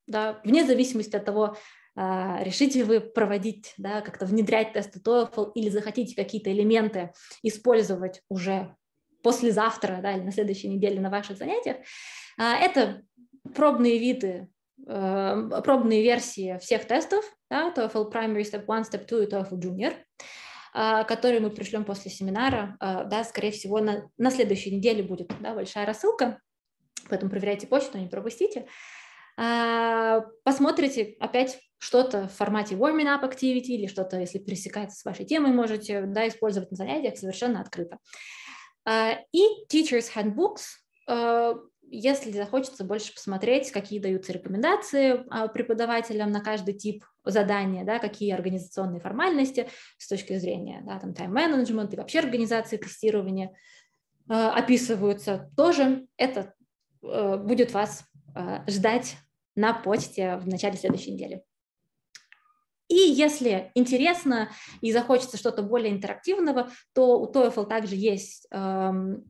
да, вне зависимости от того, э, решите вы проводить, да, как-то внедрять тесты TOEFL или захотите какие-то элементы использовать уже послезавтра да, или на следующей неделе на ваших занятиях. Э, это пробные виды, пробные версии всех тестов, да, TOEFL Primary Step 1, Step 2 и TOEFL Junior. А, который мы пришлем после семинара, а, да, скорее всего, на, на следующей неделе будет да, большая рассылка, поэтому проверяйте почту, не пропустите. А, посмотрите опять что-то в формате warming up activity или что-то, если пересекается с вашей темой, можете да, использовать на занятиях совершенно открыто. И Teacher's Handbooks если захочется больше посмотреть, какие даются рекомендации а, преподавателям на каждый тип задания, да, какие организационные формальности с точки зрения да, там, тайм-менеджмент и вообще организации тестирования э, описываются, тоже это э, будет вас э, ждать на почте в начале следующей недели. И если интересно и захочется что-то более интерактивного, то у TOEFL также есть эм,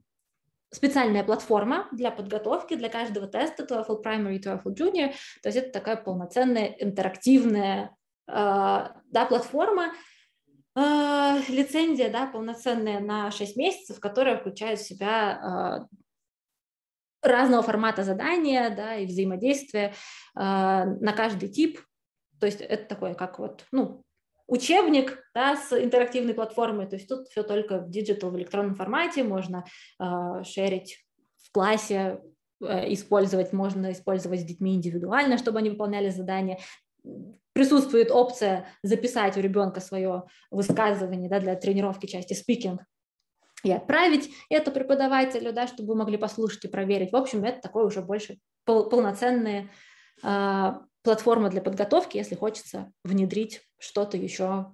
специальная платформа для подготовки для каждого теста TOEFL Primary, и TOEFL Junior, то есть это такая полноценная интерактивная э, да, платформа, э, лицензия да, полноценная на 6 месяцев, которая включает в себя э, разного формата задания да, и взаимодействия э, на каждый тип. То есть это такое, как вот, ну, учебник да, с интерактивной платформой, то есть тут все только в диджитал, в электронном формате, можно э, шерить в классе, э, использовать, можно использовать с детьми индивидуально, чтобы они выполняли задания. Присутствует опция записать у ребенка свое высказывание да, для тренировки части спикинг, и отправить это преподавателю, да, чтобы вы могли послушать и проверить. В общем, это такое уже больше полноценная э, платформа для подготовки, если хочется внедрить что-то еще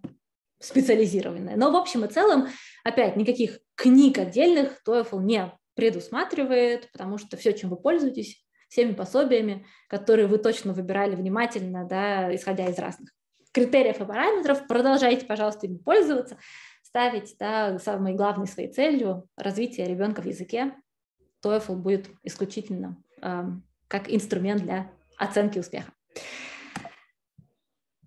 специализированное. Но в общем и целом, опять, никаких книг отдельных TOEFL не предусматривает, потому что все, чем вы пользуетесь, всеми пособиями, которые вы точно выбирали внимательно, да, исходя из разных критериев и параметров, продолжайте, пожалуйста, ими пользоваться, ставить да, самой главной своей целью развитие ребенка в языке. TOEFL будет исключительно э, как инструмент для оценки успеха.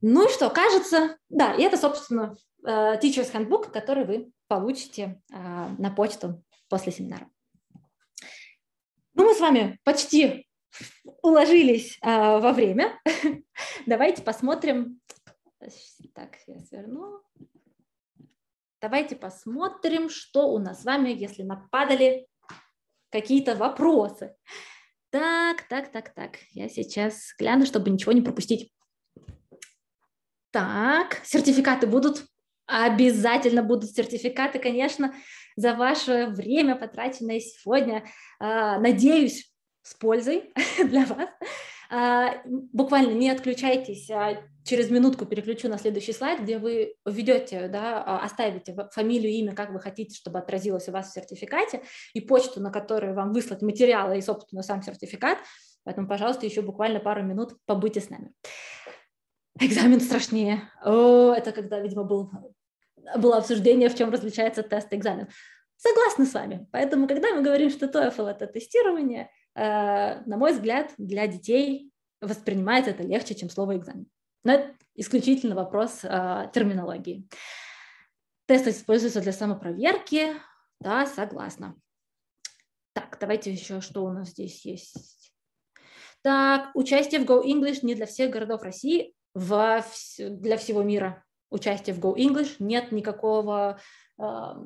Ну и что, кажется, да, и это, собственно, э, Teacher's Handbook, который вы получите а, на почту после семинара. Ну, мы с вами почти уложились а, во время. Давайте посмотрим. Так, я сверну. Давайте посмотрим, что у нас с вами, если нападали какие-то вопросы. Так, так, так, так. Я сейчас гляну, чтобы ничего не пропустить. Так, сертификаты будут? Обязательно будут сертификаты, конечно, за ваше время, потраченное сегодня. А, надеюсь, с пользой для вас. А, буквально не отключайтесь, а, через минутку переключу на следующий слайд, где вы введете, да, оставите фамилию, имя, как вы хотите, чтобы отразилось у вас в сертификате, и почту, на которую вам выслать материалы и, собственно, сам сертификат. Поэтому, пожалуйста, еще буквально пару минут побудьте с нами. Экзамен страшнее. О, это когда, видимо, был, было обсуждение, в чем различается тест и экзамен. Согласна с вами. Поэтому, когда мы говорим, что TOEFL – это тестирование, э, на мой взгляд, для детей воспринимается это легче, чем слово «экзамен». Но это исключительно вопрос э, терминологии. Тест используется для самопроверки. Да, согласна. Так, давайте еще, что у нас здесь есть. Так, участие в Go English не для всех городов России во, для всего мира участие в Go English, нет никакого, а,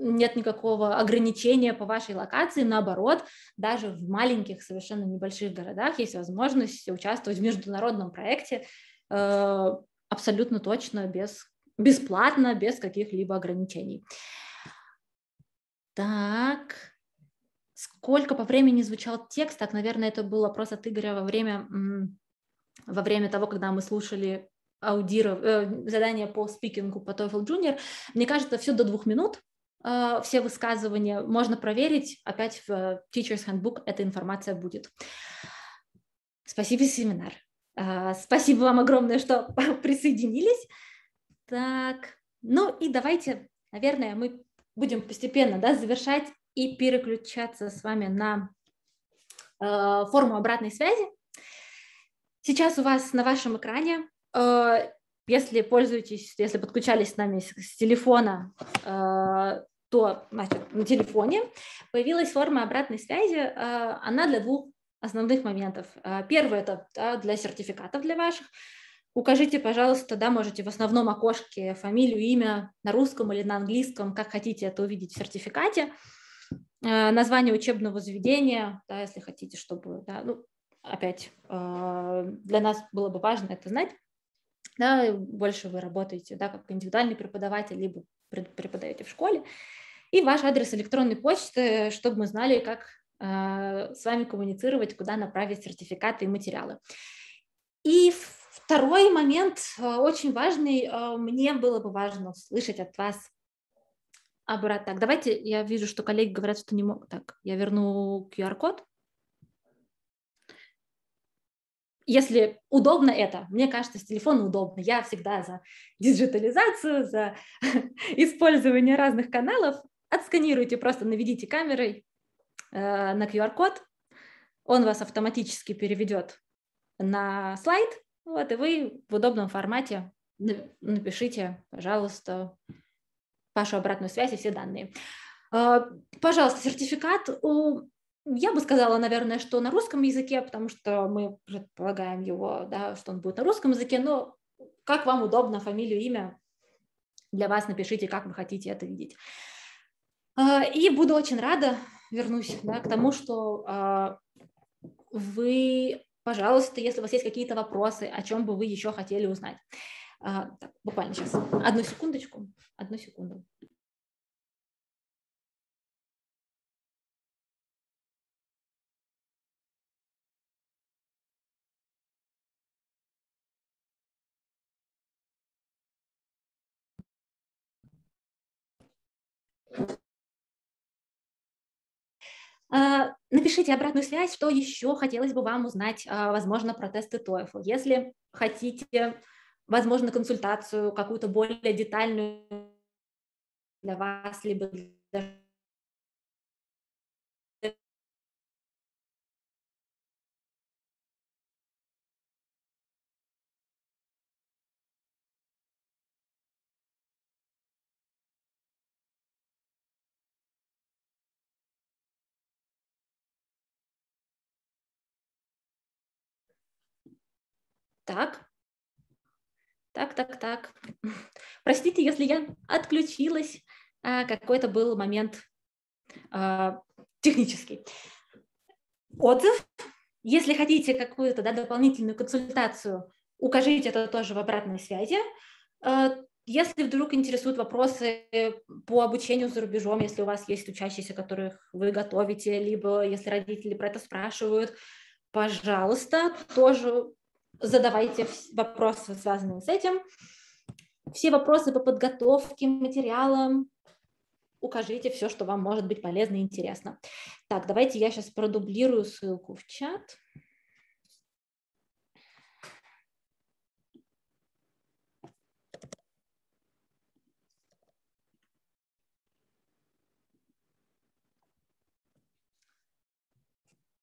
нет никакого ограничения по вашей локации, наоборот, даже в маленьких, совершенно небольших городах есть возможность участвовать в международном проекте э, абсолютно точно, без, бесплатно, без каких-либо ограничений. Так, сколько по времени звучал текст? Так, наверное, это был вопрос от Игоря во время во время того, когда мы слушали аудиров, э, задание по спикингу по TOEFL Junior. Мне кажется, все до двух минут, э, все высказывания можно проверить. Опять в Teacher's Handbook эта информация будет. Спасибо, семинар. Э, спасибо вам огромное, что присоединились. Так, ну и давайте, наверное, мы будем постепенно да, завершать и переключаться с вами на форму обратной связи. Сейчас у вас на вашем экране, э, если пользуетесь, если подключались с нами с, телефона, э, то значит, на телефоне появилась форма обратной связи. Э, она для двух основных моментов. Первое – это для сертификатов для ваших. Укажите, пожалуйста, да, можете в основном окошке фамилию, имя на русском или на английском, как хотите это увидеть в сертификате. Название учебного заведения, да, если хотите, чтобы, да, ну, опять а, для нас было бы важно это знать, да, больше вы работаете, да, как индивидуальный преподаватель, либо преподаете в школе, и ваш адрес электронной почты, чтобы мы знали, как а, с вами коммуницировать, куда направить сертификаты и материалы. И второй момент, а, очень важный, мне было бы важно услышать от вас обратно. Так, давайте, я вижу, что коллеги говорят, что не могут. Так, я верну QR-код. если удобно это, мне кажется, с телефона удобно. Я всегда за диджитализацию, за использование разных каналов. Отсканируйте, просто наведите камерой э, на QR-код, он вас автоматически переведет на слайд, вот, и вы в удобном формате напишите, пожалуйста, вашу обратную связь и все данные. Э, пожалуйста, сертификат у я бы сказала, наверное, что на русском языке, потому что мы предполагаем его, да, что он будет на русском языке, но как вам удобно, фамилию, имя, для вас напишите, как вы хотите это видеть. А, и буду очень рада, вернусь да, к тому, что а, вы, пожалуйста, если у вас есть какие-то вопросы, о чем бы вы еще хотели узнать. А, так, буквально сейчас. Одну секундочку. Одну секунду. А, напишите обратную связь, что еще хотелось бы вам узнать, а, возможно, про тесты TOEFL. Если хотите, возможно, консультацию какую-то более детальную для вас, либо для Так, так, так, так. Простите, если я отключилась, а, какой-то был момент а, технический. Отзыв. Если хотите какую-то да, дополнительную консультацию, укажите это тоже в обратной связи. А, если вдруг интересуют вопросы по обучению за рубежом, если у вас есть учащиеся, которых вы готовите, либо если родители про это спрашивают, пожалуйста, тоже задавайте вопросы, связанные с этим. Все вопросы по подготовке материала, укажите все, что вам может быть полезно и интересно. Так, давайте я сейчас продублирую ссылку в чат.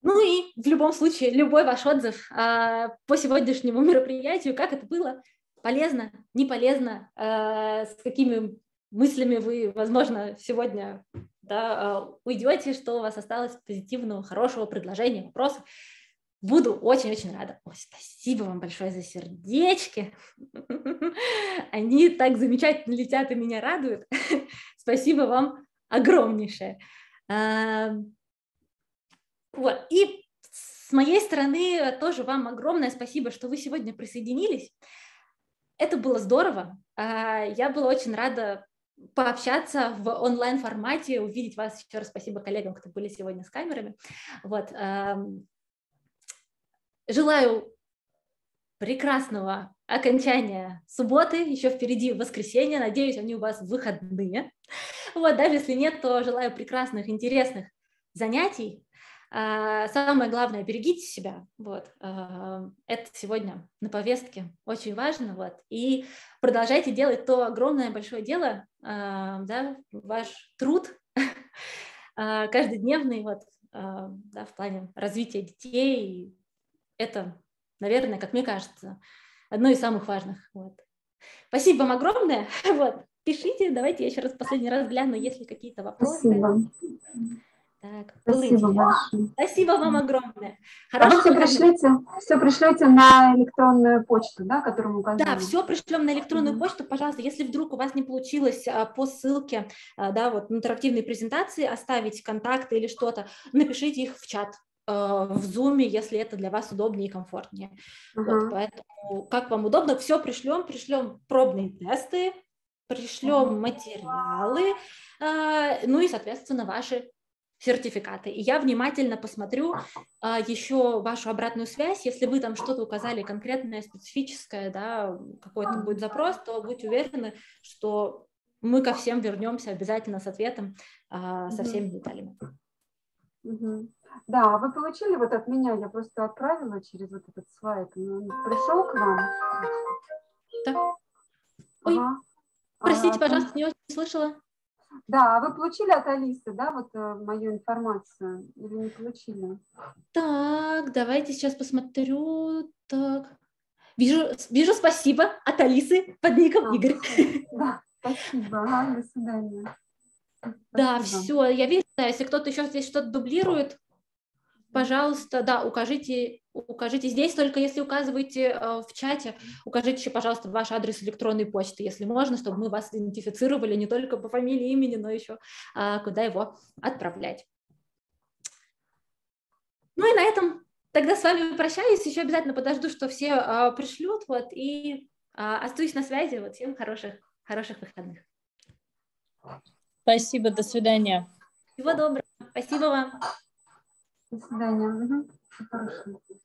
Ну и в любом случае, любой ваш отзыв э, по сегодняшнему мероприятию, как это было, полезно, не полезно, э, с какими мыслями вы, возможно, сегодня да, э, уйдете, что у вас осталось позитивного, хорошего предложения, вопросов. Буду очень-очень рада. Ой, спасибо вам большое за сердечки. Они так замечательно летят и меня радуют. Спасибо вам огромнейшее. Вот. И с моей стороны тоже вам огромное спасибо, что вы сегодня присоединились. Это было здорово. А, я была очень рада пообщаться в онлайн-формате, увидеть вас. Еще раз спасибо коллегам, кто были сегодня с камерами. Вот. Желаю прекрасного окончания субботы, еще впереди воскресенье, надеюсь, они у вас выходные. Вот, даже если нет, то желаю прекрасных, интересных занятий, а, самое главное, берегите себя. Вот. А, это сегодня на повестке очень важно. Вот. И продолжайте делать то огромное большое дело, а, да, ваш труд каждодневный вот, да, в плане развития детей. Это, наверное, как мне кажется, одно из самых важных. Вот. Спасибо вам огромное. Вот. Пишите, давайте я еще раз последний раз гляну, есть ли какие-то вопросы. Спасибо. Так, Спасибо большое. Спасибо вам огромное. Хорошо. А вы все пришлите, все пришлите на электронную почту, да, которую мы указали? Да, все пришлем на электронную почту, пожалуйста. Если вдруг у вас не получилось а, по ссылке, а, да, вот на интерактивной презентации оставить контакты или что-то, напишите их в чат а, в зуме, если это для вас удобнее и комфортнее. Uh-huh. Вот, поэтому как вам удобно, все пришлем, пришлем пробные тесты, пришлем материалы, ну и, соответственно, ваши сертификаты. И я внимательно посмотрю а, еще вашу обратную связь. Если вы там что-то указали конкретное, специфическое, да, какой-то будет запрос, то будьте уверены, что мы ко всем вернемся обязательно с ответом, а, со всеми деталями. Да, а вы получили вот от меня, я просто отправила через вот этот слайд, он пришел к вам. Да. Ой, ага. простите, а, пожалуйста, не очень слышала. Да, а вы получили от Алисы, да, вот э, мою информацию или не получили? Так, давайте сейчас посмотрю. Так, вижу, вижу спасибо от Алисы под ником а, Игорь. Да, спасибо, ага, до свидания. Спасибо. Да, все, я вижу, если кто-то еще здесь что-то дублирует, пожалуйста, да, укажите укажите здесь только, если указываете э, в чате, укажите еще, пожалуйста, ваш адрес электронной почты, если можно, чтобы мы вас идентифицировали не только по фамилии, имени, но еще а, куда его отправлять. Ну и на этом тогда с вами прощаюсь, еще обязательно подожду, что все а, пришлют, вот, и а, остаюсь на связи, вот, всем хороших, хороших выходных. Спасибо, до свидания. Всего доброго, спасибо вам. До свидания. Хорошо.